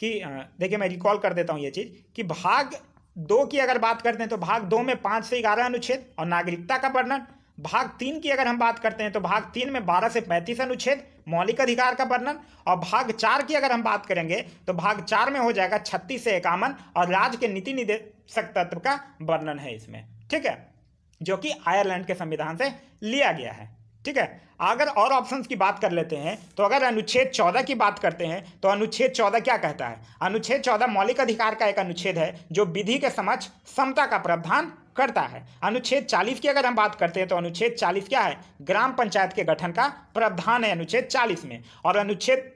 कि देखिए मैं रिकॉल कर देता हूँ ये चीज़ कि भाग दो की अगर बात करते हैं तो भाग दो में पाँच से ग्यारह अनुच्छेद और नागरिकता का वर्णन भाग तीन की अगर हम बात करते हैं तो भाग तीन में बारह से पैंतीस अनुच्छेद मौलिक अधिकार का वर्णन और भाग चार की अगर हम बात करेंगे तो भाग चार में हो जाएगा छत्तीस से इक्यावन और राज्य के नीति निदेशक तत्व का वर्णन है इसमें ठीक है जो कि आयरलैंड के संविधान से लिया गया है ठीक है अगर और ऑप्शंस की बात कर लेते हैं तो अगर अनुच्छेद चौदह की बात करते हैं तो अनुच्छेद चौदह क्या कहता है अनुच्छेद चौदह मौलिक अधिकार का एक अनुच्छेद है जो विधि के समक्ष समता का प्रावधान करता है अनुच्छेद चालीस की अगर हम बात करते हैं तो अनुच्छेद चालीस क्या है ग्राम पंचायत के गठन का प्रावधान है अनुच्छेद चालीस में और अनुच्छेद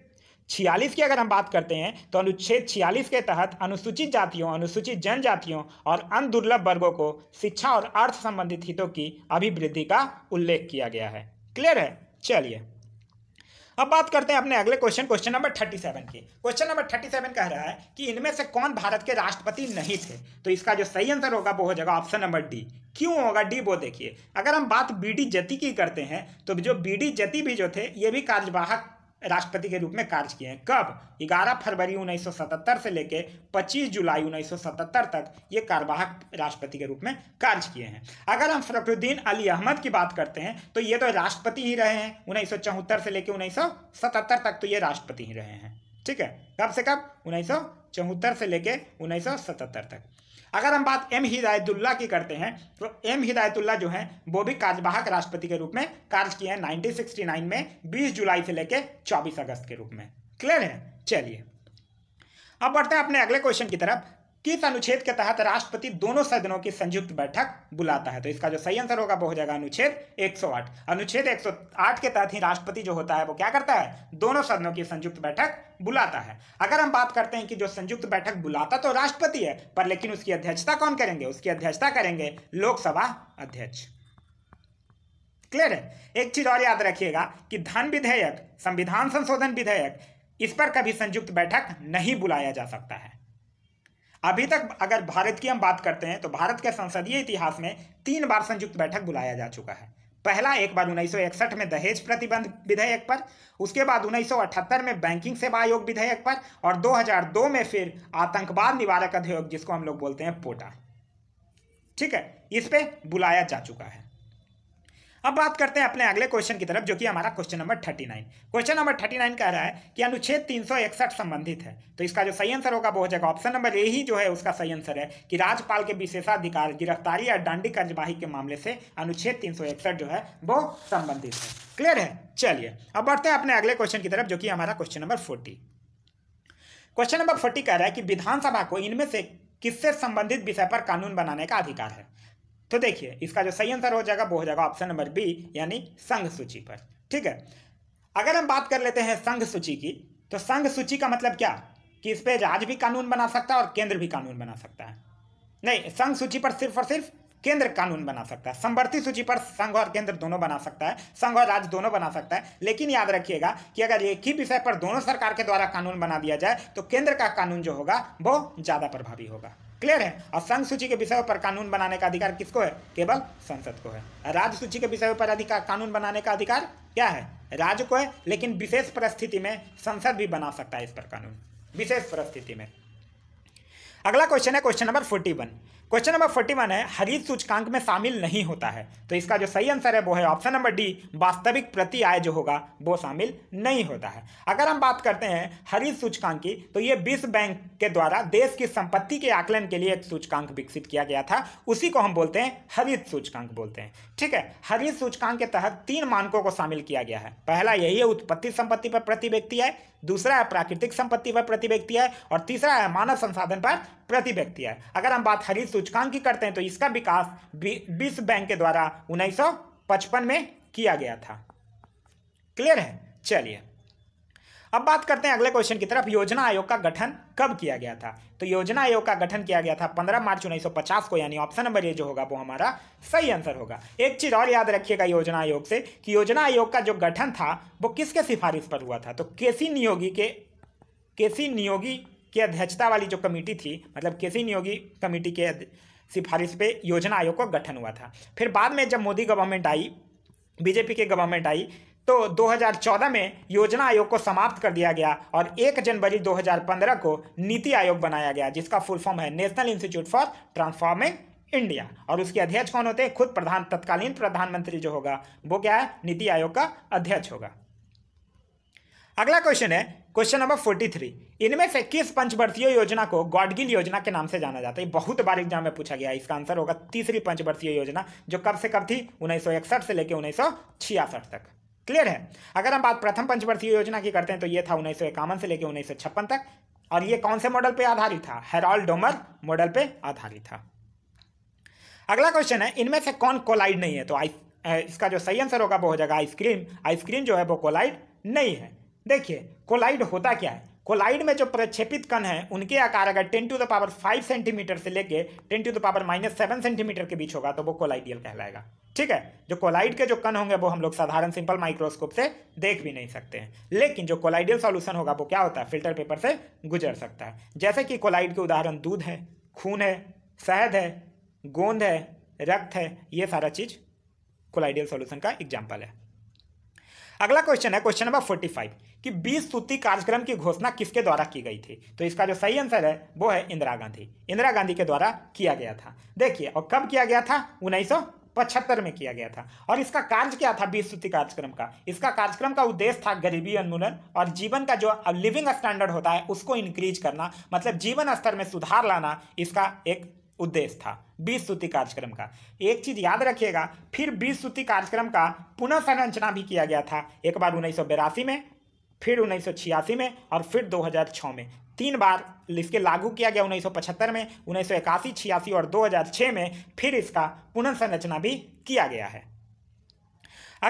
छियालीस की अगर हम बात करते हैं तो अनुच्छेद छियालीस के तहत अनुसूचित जातियों अनुसूचित जनजातियों और अन्य दुर्लभ वर्गों को शिक्षा और अर्थ संबंधित हितों की अभिवृद्धि का उल्लेख किया गया है क्लियर है चलिए अब बात करते हैं अपने अगले question question number thirty seven की क्वेश्चन नंबर थर्टी सेवन कह रहा है कि इनमें से कौन भारत के राष्ट्रपति नहीं थे तो इसका जो सही आंसर होगा वो हो जाएगा ऑप्शन नंबर डी क्यों होगा डी वो देखिए अगर हम बात बीडी जति की करते हैं तो जो बीडी जति भी जो थे ये भी कार्यवाहक राष्ट्रपति के रूप में कार्य किए हैं कब 11 फरवरी 1977 से लेकर 25 जुलाई 1977 तक ये कार्यवाहक राष्ट्रपति के रूप में कार्य किए हैं अगर हम फखरुद्दीन अली अहमद की बात करते हैं तो ये तो राष्ट्रपति ही रहे हैं उन्नीस से लेकर उन्नीस तक तो ये राष्ट्रपति ही रहे हैं ठीक है कब से कब उन्नीस से लेकर उन्नीस तक अगर हम बात एम हिदायतुल्ला की करते हैं तो एम हिदायतुल्ला जो हैं वो भी कार्यवाहक राष्ट्रपति के रूप में कार्य किए हैं 1969 में 20 जुलाई से लेकर 24 अगस्त के रूप में क्लियर है चलिए अब बढ़ते हैं अपने अगले क्वेश्चन की तरफ किस अनुच्छेद के तहत राष्ट्रपति दोनों सदनों की संयुक्त बैठक बुलाता है तो इसका जो सही आंसर होगा वो हो जाएगा अनुच्छेद 108 अनुच्छेद 108 के तहत ही राष्ट्रपति जो होता है वो क्या करता है दोनों सदनों की संयुक्त बैठक बुलाता है अगर हम बात करते हैं कि जो संयुक्त बैठक बुलाता तो राष्ट्रपति है पर लेकिन उसकी अध्यक्षता कौन करेंगे उसकी अध्यक्षता करेंगे लोकसभा अध्यक्ष क्लियर है एक चीज और याद रखिएगा कि धन विधेयक संविधान संशोधन विधेयक इस पर कभी संयुक्त बैठक नहीं बुलाया जा सकता है अभी तक अगर भारत की हम बात करते हैं तो भारत के संसदीय इतिहास में तीन बार संयुक्त बैठक बुलाया जा चुका है पहला एक बार उन्नीस में दहेज प्रतिबंध विधेयक पर उसके बाद उन्नीस में बैंकिंग सेवा आयोग विधेयक पर और 2002 में फिर आतंकवाद निवारक अधियोग जिसको हम लोग बोलते हैं पोटा ठीक है इस पे बुलाया जा चुका है अब बात करते हैं अपने अगले क्वेश्चन की तरफ जो कि हमारा question number thirty nine question number thirty nine कह रहा है कि अनुच्छेद तीन सौ इकसठ संबंधित है तो इसका जो सही आंसर होगा वो हो जाएगा ऑप्शन नंबर ए ही जो है उसका सही आंसर है कि राज्यपाल के विशेषाधिकार गिरफ्तारी या डांडी कार्यवाही के मामले से अनुच्छेद तीन सौ इकसठ जो है वो संबंधित है क्लियर है चलिए अब बढ़ते हैं अपने अगले क्वेश्चन की तरफ जो कि हमारा question number forty question number forty कह रहा है कि विधानसभा को इनमें से किससे संबंधित विषय पर कानून बनाने का अधिकार है तो देखिए इसका जो सही आंसर हो जाएगा वो हो जाएगा ऑप्शन नंबर बी यानी संघ सूची पर ठीक है अगर हम बात कर लेते हैं संघ सूची की तो संघ सूची का मतलब क्या कि इस पर राज्य भी कानून बना सकता है और केंद्र भी कानून बना सकता है नहीं संघ सूची पर सिर्फ और सिर्फ केंद्र कानून बना सकता है संवर्ती सूची पर संघ और केंद्र दोनों बना सकता है संघ और राज्य दोनों बना सकता है लेकिन याद रखिएगा कि अगर एक ही विषय पर दोनों सरकार के द्वारा कानून बना दिया जाए तो केंद्र का कानून जो होगा वो ज़्यादा प्रभावी होगा क्लियर है और संघ सूची के विषय पर कानून बनाने का अधिकार किसको है केवल संसद को है राज्य सूची के विषय पर अधिकार कानून बनाने का अधिकार क्या है राज्य को है लेकिन विशेष परिस्थिति में संसद भी बना सकता है इस पर कानून विशेष परिस्थिति में अगला क्वेश्चन है question number forty one question number forty one है हरित सूचकांक में शामिल नहीं होता है तो इसका जो सही आंसर है वो है ऑप्शन नंबर डी वास्तविक प्रति आय जो होगा वो शामिल नहीं होता है अगर हम बात करते हैं हरित सूचकांक की तो ये विश्व बैंक के द्वारा देश की संपत्ति के आकलन के लिए एक सूचकांक विकसित किया गया था उसी को हम बोलते हैं हरित सूचकांक बोलते हैं ठीक है हरित सूचकांक के तहत तीन मानकों को शामिल किया गया है पहला यही है उत्पत्ति संपत्ति पर प्रति व्यक्ति है दूसरा है प्राकृतिक संपत्ति पर प्रति व्यक्ति है और तीसरा है मानव संसाधन पर प्रति व्यक्ति है अगर हम बात हरित सूचकांक की करते हैं तो इसका विकास विश्व बैंक के द्वारा उन्नीस में किया गया था क्लियर है चलिए अब बात करते हैं अगले क्वेश्चन की तरफ योजना आयोग का गठन कब किया गया था तो योजना आयोग का गठन किया गया था 15 मार्च 1950 को यानी ऑप्शन नंबर ये जो होगा वो हमारा सही आंसर होगा एक चीज और याद रखिएगा योजना आयोग से कि योजना आयोग का जो गठन था वो किसके सिफारिश पर हुआ था तो केसी नियोगी के केसी नियोगी की अध्यक्षता वाली जो कमेटी थी मतलब केसी नियोगी कमेटी के सिफारिश पे योजना आयोग का गठन हुआ था फिर बाद में जब मोदी गवर्नमेंट आई बीजेपी के गवर्नमेंट आई तो 2014 में योजना आयोग को समाप्त कर दिया गया और 1 जनवरी 2015 को नीति आयोग बनाया गया जिसका फुल फॉर्म है national institute for transforming India और उसके अध्यक्ष कौन होते हैं खुद प्रधान तत्कालीन प्रधानमंत्री जो होगा वो क्या है नीति आयोग का अध्यक्ष होगा अगला क्वेश्चन है क्वेश्चन नंबर फोर्टी थ्री इनमें से किस पंचवर्षीय योजना को गॉडगिल योजना के नाम से जाना जाता है बहुत बार एग्जाम में पूछा गया इसका आंसर होगा तीसरी पंचवर्षीय योजना जो कब से कब थी उन्नीस से लेकर उन्नीस तक क्लियर है अगर हम बात प्रथम पंचवर्षीय योजना की करते हैं तो ये था उन्नीस से लेकर उन्नीस तक और ये कौन से मॉडल पे आधारित था हेराल्ड डोमर मॉडल पे आधारित था अगला क्वेश्चन है इनमें से कौन कोलाइड नहीं है तो आइस इसका जो सही आंसर होगा वो हो जाएगा आइसक्रीम आइसक्रीम जो है वो कोलाइड नहीं है देखिए कोलाइड होता क्या है कोलाइड में जो प्रक्षेपित कण है उनके आकार अगर ten to the power five centimetre से लेके ten to the power minus seven centimetre के बीच होगा तो वो कोलाइडियल कहलाएगा ठीक है जो कोलाइड के जो कण होंगे वो हम लोग साधारण सिंपल माइक्रोस्कोप से देख भी नहीं सकते हैं लेकिन जो कोलाइडियल सॉल्यूशन होगा वो क्या होता है फिल्टर पेपर से गुजर सकता है जैसे कि कोलाइड के उदाहरण दूध है खून है शहद है गोंद है रक्त है ये सारा चीज़ कोलाइडियल सोल्यूशन का एग्जाम्पल है अगला क्वेश्चन है क्वेश्चन नंबर फोर्टी फाइव कि बीस सूत्री कार्यक्रम की घोषणा किसके द्वारा की गई थी तो इसका जो सही आंसर है वो है इंदिरा गांधी इंदिरा गांधी के द्वारा किया गया था देखिए और कब किया गया था उन्नीस पचहत्तर में किया गया था और इसका कार्य क्या था बीस सूत्री कार्यक्रम का इसका कार्यक्रम का उद्देश्य था गरीबी उन्मूलन और जीवन का जो लिविंग स्टैंडर्ड होता है उसको इंक्रीज करना मतलब जीवन स्तर में सुधार लाना इसका एक उद्देश्य था बीस सूती कार्यक्रम का एक चीज याद रखिएगा फिर बीस सूती कार्यक्रम का पुनः संरचना भी किया गया था एक बार उन्नीस में फिर उन्नीस में और फिर 2006 में तीन बार इसके लागू किया गया 1975 में उन्नीस सौ इक्यासी छियासी और 2006 में फिर इसका पुनर्संरचना भी किया गया है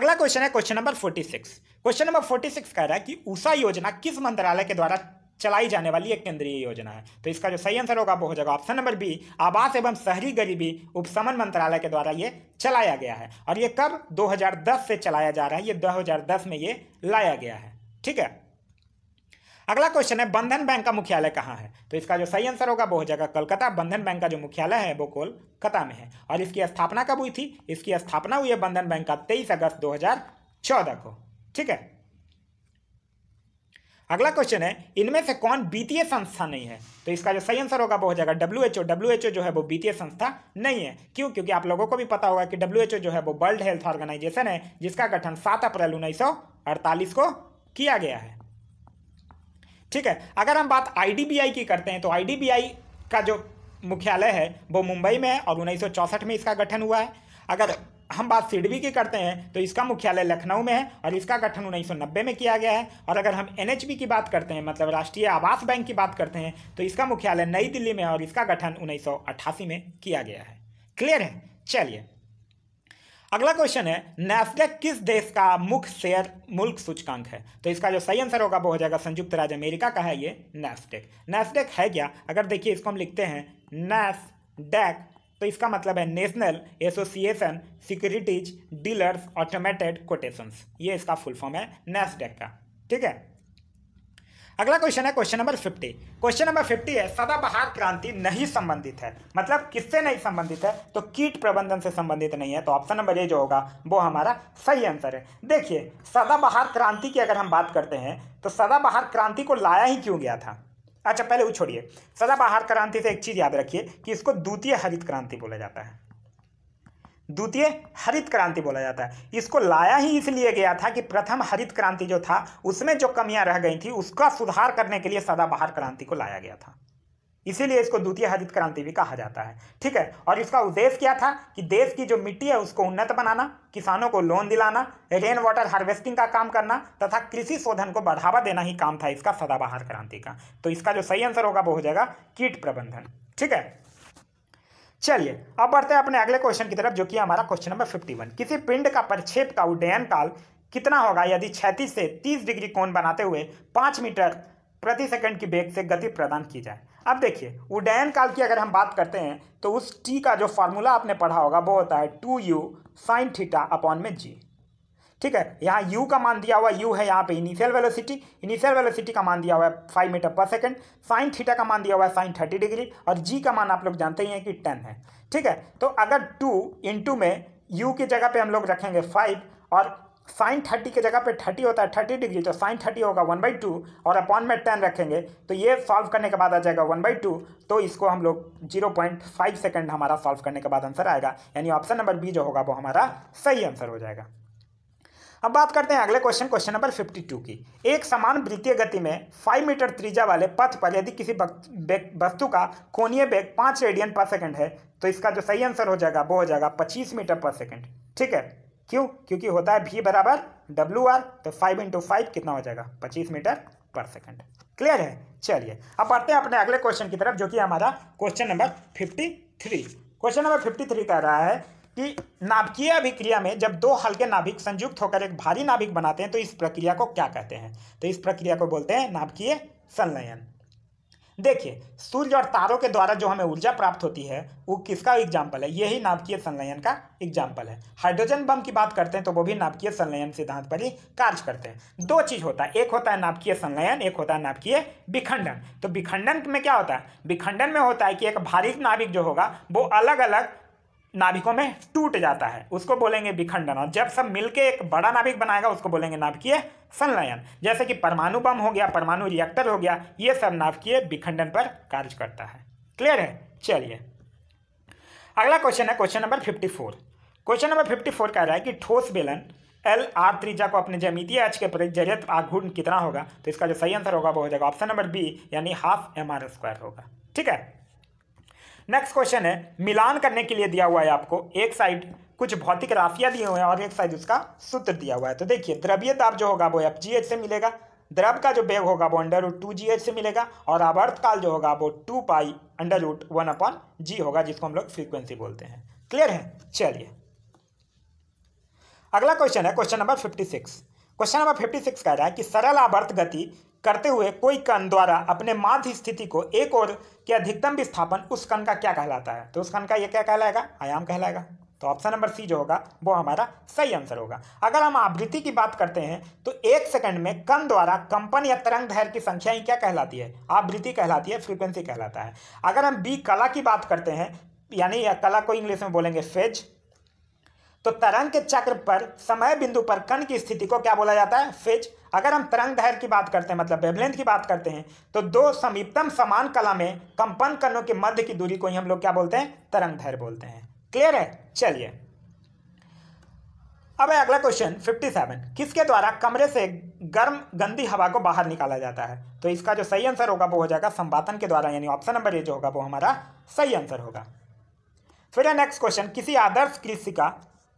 अगला क्वेश्चन है क्वेश्चन नंबर 46 क्वेश्चन नंबर 46 कह रहा है कि उषा योजना किस मंत्रालय के द्वारा चलाई जाने वाली एक केंद्रीय योजना है तो इसका जो सही आंसर होगा वो हो जाएगा ऑप्शन नंबर बी आवास एवं शहरी गरीबी उपशमन मंत्रालय के द्वारा ये चलाया गया है और ये कब 2010 से चलाया जा रहा है ये 2010 में ये लाया गया है ठीक है अगला क्वेश्चन है बंधन बैंक का मुख्यालय कहाँ है तो इसका जो सही आंसर होगा वो हो जाएगा कलकत्ता बंधन बैंक का जो मुख्यालय है वो कोलकाता में है और इसकी स्थापना कब हुई थी इसकी स्थापना हुई है बंधन बैंक का तेईस अगस्त दो को ठीक है अगला क्वेश्चन है इनमें से कौन वित्तीय संस्था नहीं है तो इसका जो सही आंसर होगा वो हो जाएगा W H O W H O जो है वो वित्तीय संस्था नहीं है क्यों क्योंकि आप लोगों को भी पता होगा कि डब्ल्यू एच ओ जो है वो वर्ल्ड हेल्थ ऑर्गेनाइजेशन है जिसका गठन सात अप्रैल उन्नीस सौ अड़तालीस को किया गया है ठीक है अगर हम बात आईडीबीआई की करते हैं तो आईडीबीआई का जो मुख्यालय है वो मुंबई में है और उन्नीस में इसका गठन हुआ है अगर हम बात सिडबी की करते हैं तो इसका मुख्यालय लखनऊ में है और इसका गठन उन्नीस में किया गया है और अगर हम एन की बात करते हैं मतलब राष्ट्रीय आवास बैंक की बात करते हैं तो इसका मुख्यालय नई दिल्ली में है और इसका गठन उन्नीस में किया गया है क्लियर है चलिए अगला क्वेश्चन है नैस्डेक किस देश का मुख्य शेयर मुल्क सूचकांक है तो इसका जो सही आंसर होगा वो हो जाएगा संयुक्त राज्य अमेरिका का है ये नैस्डेक नैस्डेक है क्या अगर देखिए इसको हम लिखते हैं नैस्डेक तो इसका मतलब है national association securities dealers automated quotations ये इसका फुल फॉर्म है नेस्टेक का ठीक है अगला क्वेश्चन है question number fifty question number fifty है सदाबहार क्रांति नहीं संबंधित है मतलब किससे नहीं संबंधित है तो कीट प्रबंधन से संबंधित नहीं है तो ऑप्शन नंबर ए जो होगा वो हमारा सही आंसर है देखिए सदाबहार क्रांति की अगर हम बात करते हैं तो सदाबहार क्रांति को लाया ही क्यों गया था अच्छा पहले वो छोड़िए सदाबहार क्रांति से एक चीज़ याद रखिए कि इसको द्वितीय हरित क्रांति बोला जाता है द्वितीय हरित क्रांति बोला जाता है इसको लाया ही इसलिए गया था कि प्रथम हरित क्रांति जो था उसमें जो कमियां रह गई थी उसका सुधार करने के लिए सदाबहार क्रांति को लाया गया था इसीलिए इसको द्वितीय हरित क्रांति भी कहा जाता है ठीक है और इसका उद्देश्य क्या था कि देश की जो मिट्टी है उसको उन्नत बनाना किसानों को लोन दिलाना रेन वाटर हार्वेस्टिंग का काम करना तथा कृषि शोधन को बढ़ावा देना ही काम था इसका सदाबहार क्रांति का तो इसका जो सही आंसर होगा वो हो जाएगा कीट प्रबंधन ठीक है चलिए अब बढ़ते हैं अपने अगले क्वेश्चन की तरफ जो कि हमारा क्वेश्चन नंबर फिफ्टी वन किसी पिंड का प्रक्षेप का उड्डयन काल कितना होगा यदि छैतीस से तीस डिग्री कोण बनाते हुए पांच मीटर प्रति सेकंड की बेग से गति प्रदान की जाए अब देखिए उड्डयन काल की अगर हम बात करते हैं तो उस टी का जो फार्मूला आपने पढ़ा होगा वो होता है two u sine theta upon में जी ठीक है यहाँ यू का मान दिया हुआ यू है यहाँ पे इनिशियल वेलोसिटी इनिशियल वेलोसिटी का मान दिया हुआ है five metre per second sine theta का मान दिया हुआ है साइन थर्टी डिग्री और जी का मान आप लोग जानते ही हैं कि टेन है ठीक है तो अगर टू इंटू में यू की जगह पर हम लोग रखेंगे फाइव और साइन थर्टी के जगह पे थर्टी होता है थर्टी डिग्री तो साइन थर्टी होगा वन बाई टू और अपॉन में टेन रखेंगे तो ये सॉल्व करने के बाद आ जाएगा वन बाई टू तो इसको हम लोग जीरो पॉइंट फाइव सेकेंड हमारा सॉल्व करने के बाद आंसर आएगा यानी ऑप्शन नंबर बी जो होगा वो हमारा सही आंसर हो जाएगा अब बात करते हैं अगले question question number fifty two की एक समान वृत्तीय गति में फाइव मीटर त्रिज्या वाले पथ पर यदि किसी वस्तु का कोणीय वेग 5 रेडियन पर सेकेंड है तो इसका जो सही आंसर हो जाएगा वो हो जाएगा पच्चीस मीटर पर सेकेंड ठीक है क्यों क्योंकि होता है भी बराबर डब्ल्यू आर तो फाइव इंटू फाइव कितना हो जाएगा पच्चीस मीटर पर सेकेंड क्लियर है चलिए अब पढ़ते हैं अपने अगले क्वेश्चन की तरफ जो कि हमारा question number fifty three question number fifty three कह रहा है कि नाभिकीय अभिक्रिया में जब दो हल्के नाभिक संयुक्त होकर एक भारी नाभिक बनाते हैं तो इस प्रक्रिया को क्या कहते हैं तो इस प्रक्रिया को बोलते हैं नाभिकीय संलयन देखिए सूर्य और तारों के द्वारा जो हमें ऊर्जा प्राप्त होती है वो किसका एग्जाम्पल है यही नाभिकीय संलयन का एग्जाम्पल है हाइड्रोजन बम की बात करते हैं तो वो भी नाभिकीय संलयन सिद्धांत पर ही कार्य करते हैं दो चीज़ होता है एक होता है नाभिकीय संलयन एक होता है नाभिकीय विखंडन तो विखंडन में क्या होता है विखंडन में होता है कि एक भारी नाभिक जो होगा वो अलग अलग नाभिकों में टूट जाता है उसको बोलेंगे विखंडन और जब सब मिलके एक बड़ा नाभिक बनाएगा उसको बोलेंगे नाभिकीय संलयन जैसे कि परमाणु बम हो गया परमाणु रिएक्टर हो गया ये सब नाभिकीय विखंडन पर कार्य करता है क्लियर है चलिए अगला क्वेश्चन है question number fifty four question number fifty four कह रहा है कि ठोस बेलन एल आर त्रिज्या को अपने जमीतीय आज के प्रति जरियत आघूर्ण कितना होगा तो इसका जो सही आंसर होगा वो हो जाएगा ऑप्शन नंबर बी यानी हाफ एम आर स्क्वायर होगा ठीक है नेक्स्ट क्वेश्चन है मिलान करने के लिए दिया हुआ है आपको एक साइड कुछ भौतिक राशियां दिए हुए हैं और एक साइड उसका सूत्र दिया हुआ है तो देखिए द्रव्य दाब जो होगा वो एफ जी एच से मिलेगा द्रव का जो बेग होगा वो under root two g h से मिलेगा और आवर्तकाल जो होगा वो two pi under root one upon g होगा जिसको हम लोग फ्रीक्वेंसी बोलते हैं क्लियर है चलिए अगला क्वेश्चन है question number fifty six question number fifty six कह रहा है कि सरल आवर्त गति करते हुए कोई कण द्वारा अपने माध्य स्थिति को एक और के अधिकतम विस्थापन उस कण का क्या कहलाता है तो उस कण का यह क्या कहलाएगा आयाम कहलाएगा तो ऑप्शन नंबर सी जो होगा वो हमारा सही आंसर होगा अगर हम आवृत्ति की बात करते हैं तो एक सेकंड में कण द्वारा कंपन या तरंग धैर्य की संख्या ही क्या कहलाती है आवृत्ति कहलाती है फ्रीक्वेंसी कहलाता है अगर हम बी कला की बात करते हैं यानी या कला को इंग्लिश में बोलेंगे फेज तो तरंग के चक्र पर समय बिंदु पर कण की स्थिति को क्या बोला जाता है फेज अगर हम तरंग दैर की बात करते हैं मतलब वेबलेंथ की बात करते हैं तो दो समीपतम समान कला में कंपन कणों के मध्य की दूरी को ही हम लोग क्या बोलते हैं तरंग दैर बोलते हैं क्लियर है चलिए अब है अगला क्वेश्चन 57 किसके द्वारा कमरे से गर्म गंदी हवा को बाहर निकाला जाता है तो इसका जो सही आंसर होगा वो हो जाएगा संवातन के द्वारा यानी ऑप्शन नंबर ए जो होगा वो हमारा सही आंसर होगा फिर है नेक्स्ट क्वेश्चन किसी आदर्श कृषि का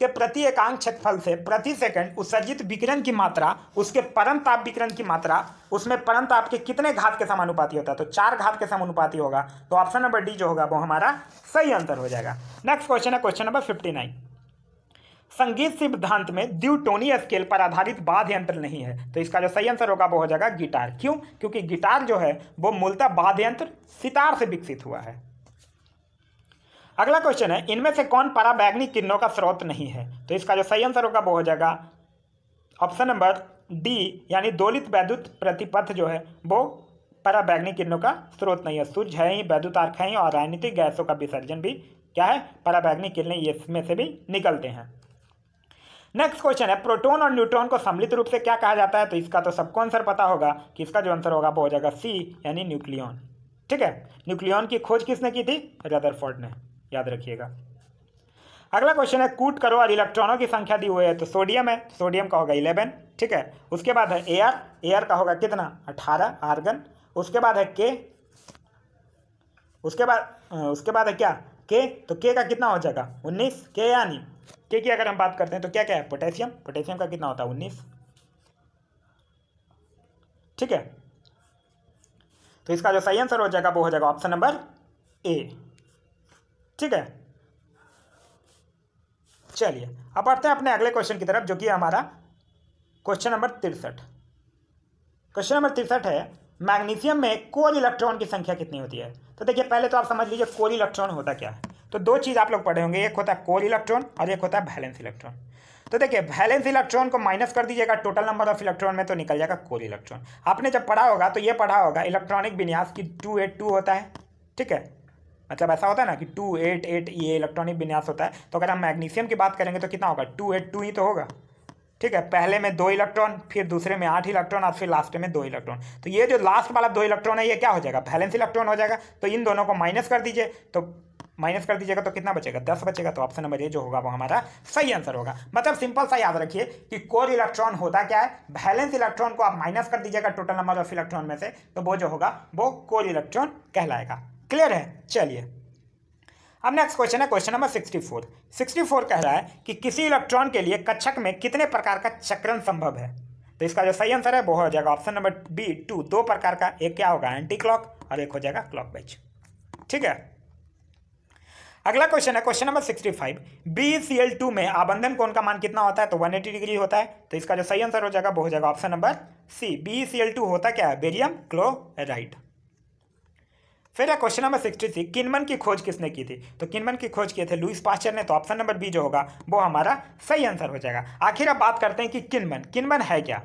के प्रति एकांक क्षेत्रफल से प्रति सेकंड उत्सर्जित विकिरण की मात्रा उसके परम ताप विकिरण की मात्रा उसमें परम ताप के कितने घात के समानुपाती होता है तो चार घात के समानुपाती होगा तो ऑप्शन नंबर डी जो होगा वो हमारा सही आंसर हो जाएगा नेक्स्ट क्वेश्चन है क्वेश्चन नंबर फिफ्टी नाइन संगीत सिद्धांत में द्यूटोनी स्केल पर आधारित वाद्य यंत्र नहीं है तो इसका जो सही आंसर होगा वो हो जाएगा गिटार क्यों क्योंकि गिटार जो है वो मूलतः वाद्य यंत्र सितार से विकसित हुआ है अगला क्वेश्चन है इनमें से कौन पराबैग्निक किरणों का स्रोत नहीं है तो इसका जो सही आंसर होगा वो हो जाएगा ऑप्शन नंबर डी यानी दोलित वैद्युत प्रतिपथ जो है वो पराबैग्निक किरणों का स्रोत नहीं है सूर्य है ही वैद्युत आर्क है ही और राजनीतिक गैसों का विसर्जन भी क्या है पराबैग्निक किरणें इसमें से भी निकलते हैं नेक्स्ट क्वेश्चन है प्रोटोन और न्यूट्रॉन को सम्मिलित रूप से क्या कहा जाता है तो इसका तो सबको आंसर पता होगा कि इसका जो आंसर होगा वो हो जाएगा सी यानी न्यूक्लियॉन ठीक है न्यूक्लियॉन की खोज किसने की थी रदरफोर्ड ने याद रखिएगा अगला क्वेश्चन है कूट करो और इलेक्ट्रॉनों की संख्या दी हुई है तो सोडियम है सोडियम का होगा इलेवन ठीक है उसके बाद है एयर एयर का होगा कितना अठारह आर्गन उसके बाद है के उसके बाद उसके बाद है क्या के तो के का कितना हो जाएगा उन्नीस के यानी के की अगर हम बात करते हैं तो क्या क्या है पोटेशियम पोटेशियम का कितना होता है उन्नीस ठीक है तो इसका जो सही आंसर हो जाएगा वो हो जाएगा ऑप्शन नंबर ए ठीक है चलिए अब बढ़ते हैं अपने अगले क्वेश्चन की तरफ जो कि हमारा क्वेश्चन नंबर तिरसठ क्वेश्चन नंबर तिरसठ है मैग्नीशियम में कोल इलेक्ट्रॉन की संख्या कितनी होती है तो देखिए पहले तो आप समझ लीजिए कोल इलेक्ट्रॉन होता क्या है तो दो चीज़ आप लोग पढ़े होंगे एक होता है कोल इलेक्ट्रॉन और एक होता है बैलेंस इलेक्ट्रॉन तो देखिए बैलेंस इलेक्ट्रॉन को माइनस कर दीजिएगा टोटल नंबर ऑफ इलेक्ट्रॉन में तो निकल जाएगा कोल इलेक्ट्रॉन आपने जब पढ़ा होगा तो ये पढ़ा होगा इलेक्ट्रॉनिक विन्यास की टू एट टू होता है ठीक है मतलब ऐसा होता है ना कि टू एट एट ये इलेक्ट्रॉनिक विन्यास होता है तो अगर हम मैग्नीशियम की बात करेंगे तो कितना होगा टू एट टू ही तो होगा ठीक है पहले में दो इलेक्ट्रॉन फिर दूसरे में आठ इलेक्ट्रॉन और फिर लास्ट में दो इलेक्ट्रॉन तो ये जो लास्ट वाला दो इलेक्ट्रॉन है ये क्या हो जाएगा बैलेंस इलेक्ट्रॉन हो जाएगा तो इन दोनों को माइनस कर दीजिए तो माइनस कर दीजिएगा तो कितना बचेगा दस बचेगा तो ऑप्शन नंबर ये जो होगा वो हमारा सही आंसर होगा मतलब सिंपल सा याद रखिए कि कोर इलेक्ट्रॉन होता क्या है बैलेंस इलेक्ट्रॉन को आप माइनस कर दीजिएगा टोटल नंबर ऑफ इलेक्ट्रॉन में से तो वो जो होगा वो कोर इलेक्ट्रॉन कहलाएगा क्लियर है चलिए अब नेक्स्ट क्वेश्चन है question number sixty four sixty four कह रहा है कि किसी इलेक्ट्रॉन के लिए कक्षक में कितने प्रकार का चक्रण संभव है तो इसका जो सही आंसर है वो हो जाएगा ऑप्शन नंबर बी टू दो प्रकार का एक क्या होगा एंटी क्लॉक और एक हो जाएगा क्लॉक वाइज ठीक है अगला क्वेश्चन है question number sixty five B C L two में आबंधन कोण का मान कितना होता है तो वन एटी डिग्री होता है तो इसका जो सही आंसर हो जाएगा वो हो जाएगा option number C B C L two होता क्या है बेरियम क्लोराइड फिर है क्वेश्चन नंबर सिक्सटी थी किनमन की खोज किसने की थी तो किनमन की खोज किए थे लुइस पाचर ने तो ऑप्शन नंबर बी जो होगा वो हमारा सही आंसर हो जाएगा आखिर अब बात करते हैं कि किनमन किनमन है क्या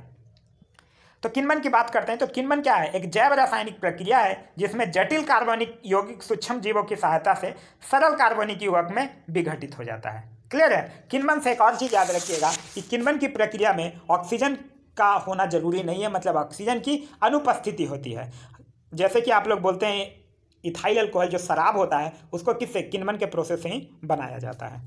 तो किनमन की बात करते हैं तो किनमन क्या है एक जैव रासायनिक प्रक्रिया है जिसमें जटिल कार्बनिक यौगिक सूक्ष्म जीवों की सहायता से सरल कार्बनिक युवक में विघटित हो जाता है क्लियर है किनमन से एक और चीज़ याद रखिएगा कि किनमन की प्रक्रिया में ऑक्सीजन का होना जरूरी नहीं है मतलब ऑक्सीजन की अनुपस्थिति होती है जैसे कि आप लोग बोलते हैं इथाइल अल्कोहल जो शराब होता है उसको किससे किनमन के प्रोसेस से ही बनाया जाता है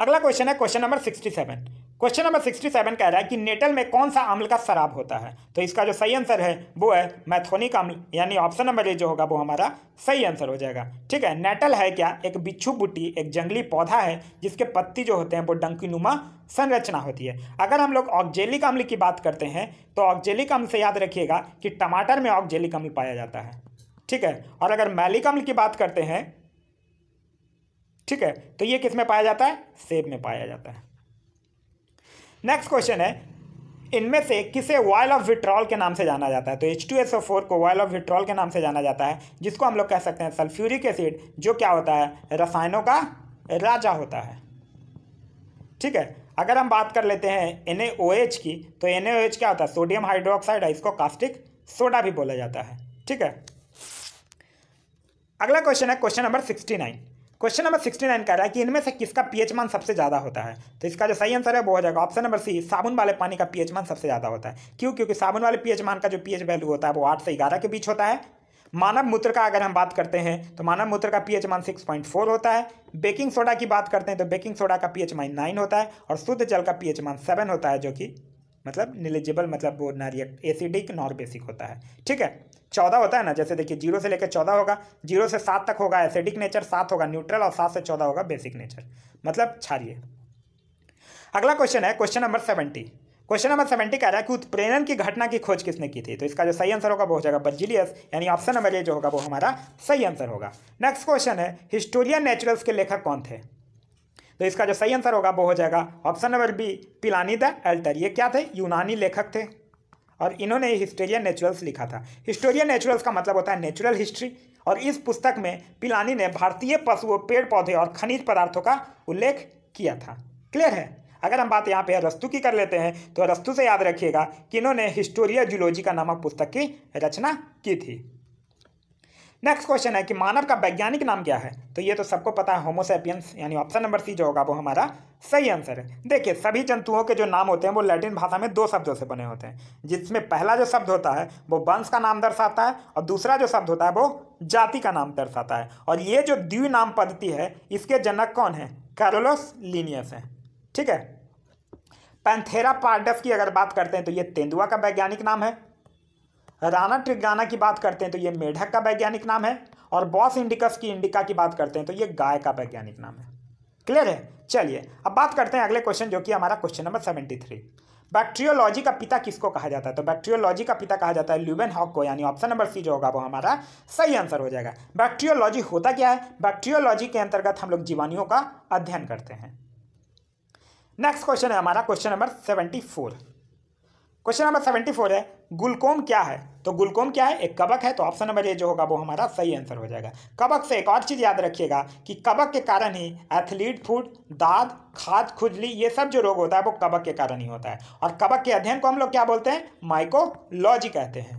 अगला क्वेश्चन है question number sixty seven question number sixty seven कह रहा है कि नेटल में कौन सा अम्ल का शराब होता है तो इसका जो सही आंसर है वो है मैथोनिक अम्ल यानी ऑप्शन नंबर ए जो होगा वो हमारा सही आंसर हो जाएगा ठीक है नेटल है क्या एक बिच्छू बुटी एक जंगली पौधा है जिसके पत्ती जो होते हैं वो डंकीनुमा संरचना होती है अगर हम लोग ऑक्जेलिक अम्ल की बात करते हैं तो ऑक्जेलिक अम्ल से याद रखिएगा कि टमाटर में ऑक्जेलिक अम्ल पाया जाता है ठीक है और अगर मैलिक अम्ल की बात करते हैं ठीक है तो ये किस में पाया जाता है सेब में पाया जाता है नेक्स्ट क्वेश्चन है इनमें से किसे वायल ऑफ विट्रॉल के नाम से जाना जाता है तो H two S O four को वॉयल ऑफ विट्रॉल के नाम से जाना जाता है जिसको हम लोग कह सकते हैं सल्फ्यूरिक एसिड जो क्या होता है रसायनों का राजा होता है ठीक है अगर हम बात कर लेते हैं एन की तो एन क्या होता है सोडियम हाइड्रोक्साइड है इसको कास्टिक सोडा भी बोला जाता है ठीक है अगला क्वेश्चन है question number sixty nine question number sixty nine कह रहा है कि इनमें से किसका पीएच मान सबसे ज़्यादा होता है तो इसका जो सही आंसर है वो हो जाएगा ऑप्शन नंबर सी साबुन वाले पानी का पीएच मान सबसे ज़्यादा होता है क्यों क्योंकि साबुन वाले पीएच मान का जो पीएच वैल्यू होता है वो आठ से ग्यारह के बीच होता है मानव मूत्र का अगर हम बात करते हैं तो मानव मूत्र का पीएच मान सिक्स पॉइंट फोर होता है बेकिंग सोडा की बात करते हैं तो बेकिंग सोडा का पीएच मान नाइन होता है और शुद्ध जल का पीएच मान सेवन होता है जो कि मतलब निलिजिबल मतलब वो ना एसिडिक नॉर बेसिक होता है ठीक है चौदह होता है ना जैसे देखिए जीरो से लेकर चौदह होगा जीरो से सात तक होगा एसिडिक नेचर सात होगा न्यूट्रल और सात से चौदह होगा बेसिक नेचर मतलब क्षारिय अगला क्वेश्चन है question number seventy question number seventy कह रहा है कि उत्प्रेरण की घटना की खोज किसने की थी तो इसका जो सही आंसर होगा वो हो जाएगा बर्जिलियस यानी ऑप्शन नंबर ए जो होगा वो हमारा सही आंसर होगा नेक्स्ट क्वेश्चन है हिस्टोरियन नेचुरल्स के लेखक कौन थे तो इसका जो सही आंसर होगा वो हो जाएगा option number B Pliny the elder ये क्या थे यूनानी लेखक थे और इन्होंने हिस्टोरिया नेचुरल्स लिखा था हिस्टोरियन नेचुरल्स का मतलब होता है नेचुरल हिस्ट्री और इस पुस्तक में पिलानी ने भारतीय पशुओं पेड़ पौधे और खनिज पदार्थों का उल्लेख किया था क्लियर है अगर हम बात यहाँ पे रस्तु की कर लेते हैं तो रस्तु से याद रखिएगा कि इन्होंने हिस्टोरिया जूलॉजी का नामक पुस्तक की रचना की थी नेक्स्ट क्वेश्चन है कि मानव का वैज्ञानिक नाम क्या है तो ये तो सबको पता है होमोसेपियंस यानी ऑप्शन नंबर सी जो होगा वो हमारा सही आंसर है देखिए सभी जंतुओं के जो नाम होते हैं वो लैटिन भाषा में दो शब्दों से बने होते हैं जिसमें पहला जो शब्द होता है वो वंश का नाम दर्शाता है और दूसरा जो शब्द होता है वो जाति का नाम दर्शाता है और ये जो द्वि नाम पद्धति है इसके जनक कौन है कैरोलोस लीनियस है ठीक है पैंथेरा पार्डस की अगर बात करते हैं तो ये तेंदुआ का वैज्ञानिक नाम है राना ट्रिगाना की बात करते हैं तो ये मेढक का वैज्ञानिक नाम है और बॉस इंडिकस की इंडिका की बात करते हैं तो ये गाय का वैज्ञानिक नाम है क्लियर है चलिए अब बात करते हैं अगले क्वेश्चन जो कि हमारा question number seventy three bacteriology का पिता किसको कहा जाता है तो बैक्ट्रियोलॉजी का पिता कहा जाता है ल्यूबेन हॉक को यानी ऑप्शन नंबर सी जो होगा वो हमारा सही आंसर हो जाएगा बैक्ट्रियोलॉजी होता क्या है बैक्ट्रियोलॉजी के अंतर्गत हम लोग जीवाणियों का अध्ययन करते हैं नेक्स्ट क्वेश्चन है हमारा question number seventy four question number seventy four है ग्लूकोम क्या है तो ग्लूकोम क्या है एक कबक है तो ऑप्शन नंबर ए जो होगा वो हमारा सही आंसर हो जाएगा कबक से एक और चीज़ याद रखिएगा कि कबक के कारण ही एथलीट फूड दाद खाद खुजली ये सब जो रोग होता है वो कबक के कारण ही होता है और कबक के अध्ययन को हम लोग क्या बोलते हैं माइकोलॉजी कहते हैं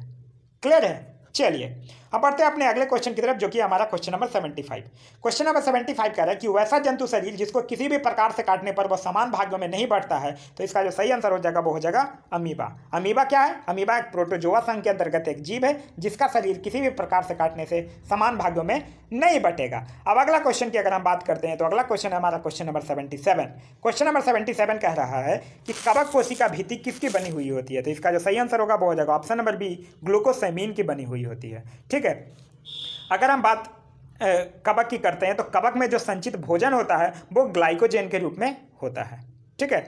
क्लियर है चलिए अब बढ़ते हैं अपने अगले क्वेश्चन की तरफ जो कि हमारा question number seventy five question number seventy five कह रहा है कि वैसा जंतु शरीर जिसको किसी भी प्रकार से काटने पर वह समान भागों में नहीं बढ़ता है तो इसका जो सही आंसर हो जाएगा वो हो जाएगा अमीबा अमीबा क्या है अमीबा एक प्रोटोजोआ संघ के अंतर्गत एक जीव है जिसका शरीर किसी भी प्रकार से काटने से समान भागों में नहीं बटेगा अब अगला क्वेश्चन की अगर हम बात करते हैं तो अगला क्वेश्चन है हमारा question number seventy seven question number seventy seven कह रहा है कि कवक का भीति किसकी बनी हुई होती है तो इसका जो सही आंसर होगा वो हो जाएगा ऑप्शन नंबर बी ग्लूकोसेमीन की बनी हुई होती है ठीक ठीक है अगर हम बात कबक की करते हैं तो कबक में जो संचित भोजन होता है वो ग्लाइकोजेन के रूप में होता है ठीक है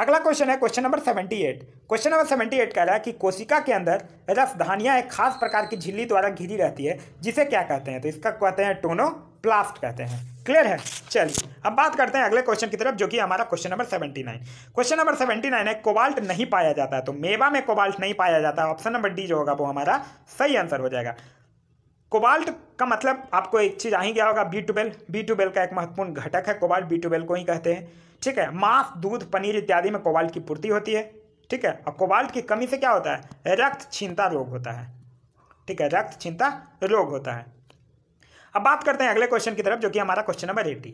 अगला क्वेश्चन है question number seventy eight question number seventy eight कह रहा है कि कोशिका के अंदर रसधानियाँ एक खास प्रकार की झिल्ली द्वारा घिरी रहती है जिसे क्या कहते हैं तो इसका कहते हैं टोनो प्लास्ट कहते हैं क्लियर है चलिए अब बात करते हैं अगले क्वेश्चन की तरफ जो कि हमारा question number seventy nine question number seventy nine है कोबाल्ट नहीं पाया जाता है तो मेवा में कोबाल्ट नहीं पाया जाता है ऑप्शन नंबर डी जो होगा वो हमारा सही आंसर हो जाएगा कोबाल्ट का मतलब आपको एक चीज़ आ ही गया होगा बी ट्यूबेल बी ट्यूबेल का एक महत्वपूर्ण घटक है कोबाल्ट बी ट्यूबेल को ही कहते हैं ठीक है मांस दूध पनीर इत्यादि में कोबाल्ट की पूर्ति होती है ठीक है और कोबाल्ट की कमी से क्या होता है रक्त छीनता रोग होता है ठीक है रक्त छीनता रोग होता है अब बात करते हैं अगले क्वेश्चन की तरफ जो कि हमारा क्वेश्चन नंबर एटी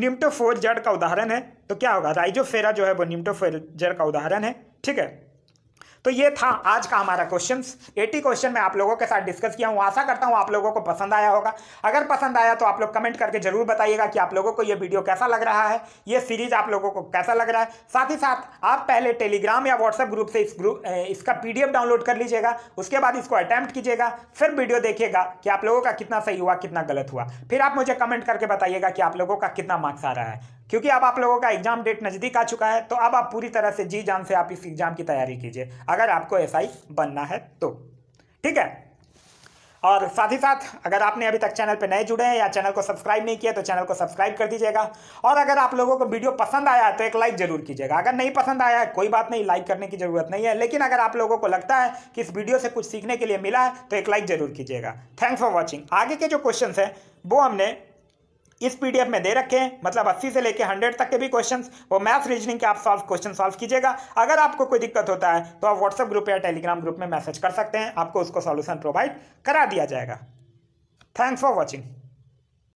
निम्टोफोर जड़ का उदाहरण है तो क्या होगा राइजोफेरा जो है वो निम्टोफोर जड़ का उदाहरण है ठीक है तो ये था आज का हमारा क्वेश्चन एटी क्वेश्चन मैं आप लोगों के साथ डिस्कस किया हूँ आशा करता हूँ आप लोगों को पसंद आया होगा अगर पसंद आया तो आप लोग कमेंट करके जरूर बताइएगा कि आप लोगों को ये वीडियो कैसा लग रहा है ये सीरीज आप लोगों को कैसा लग रहा है साथ ही साथ आप पहले टेलीग्राम या व्हाट्सएप ग्रुप से इस ग्रुप इसका पी डाउनलोड कर लीजिएगा उसके बाद इसको अटैम्प्ट कीजिएगा फिर वीडियो देखिएगा कि आप लोगों का कितना सही हुआ कितना गलत हुआ फिर आप मुझे कमेंट करके बताइएगा कि आप लोगों का कितना मार्क्स आ रहा है क्योंकि अब आप लोगों का एग्जाम डेट नज़दीक आ चुका है तो अब आप पूरी तरह से जी जान से आप इस एग्जाम की तैयारी कीजिए अगर अगर आपको एस बनना है तो ठीक है और साथ ही साथ अगर आपने अभी तक चैनल पर नए जुड़े हैं या चैनल को सब्सक्राइब नहीं किया तो चैनल को सब्सक्राइब कर दीजिएगा और अगर आप लोगों को वीडियो पसंद आया है तो एक लाइक जरूर कीजिएगा अगर नहीं पसंद आया है कोई बात नहीं लाइक करने की ज़रूरत नहीं है लेकिन अगर आप लोगों को लगता है कि इस वीडियो से कुछ सीखने के लिए मिला है तो एक लाइक जरूर कीजिएगा थैंक्स फॉर वॉचिंग आगे के जो क्वेश्चन हैं वो हमने इस पीडीएफ में दे रखे हैं मतलब 80 से लेकर 100 तक के भी क्वेश्चंस वो मैथ रीजनिंग के आप सॉल्व क्वेश्चन सॉल्व कीजिएगा अगर आपको कोई दिक्कत होता है तो आप व्हाट्सएप ग्रुप या टेलीग्राम ग्रुप में मैसेज कर सकते हैं आपको उसको सॉल्यूशन प्रोवाइड करा दिया जाएगा थैंक्स फॉर वॉचिंग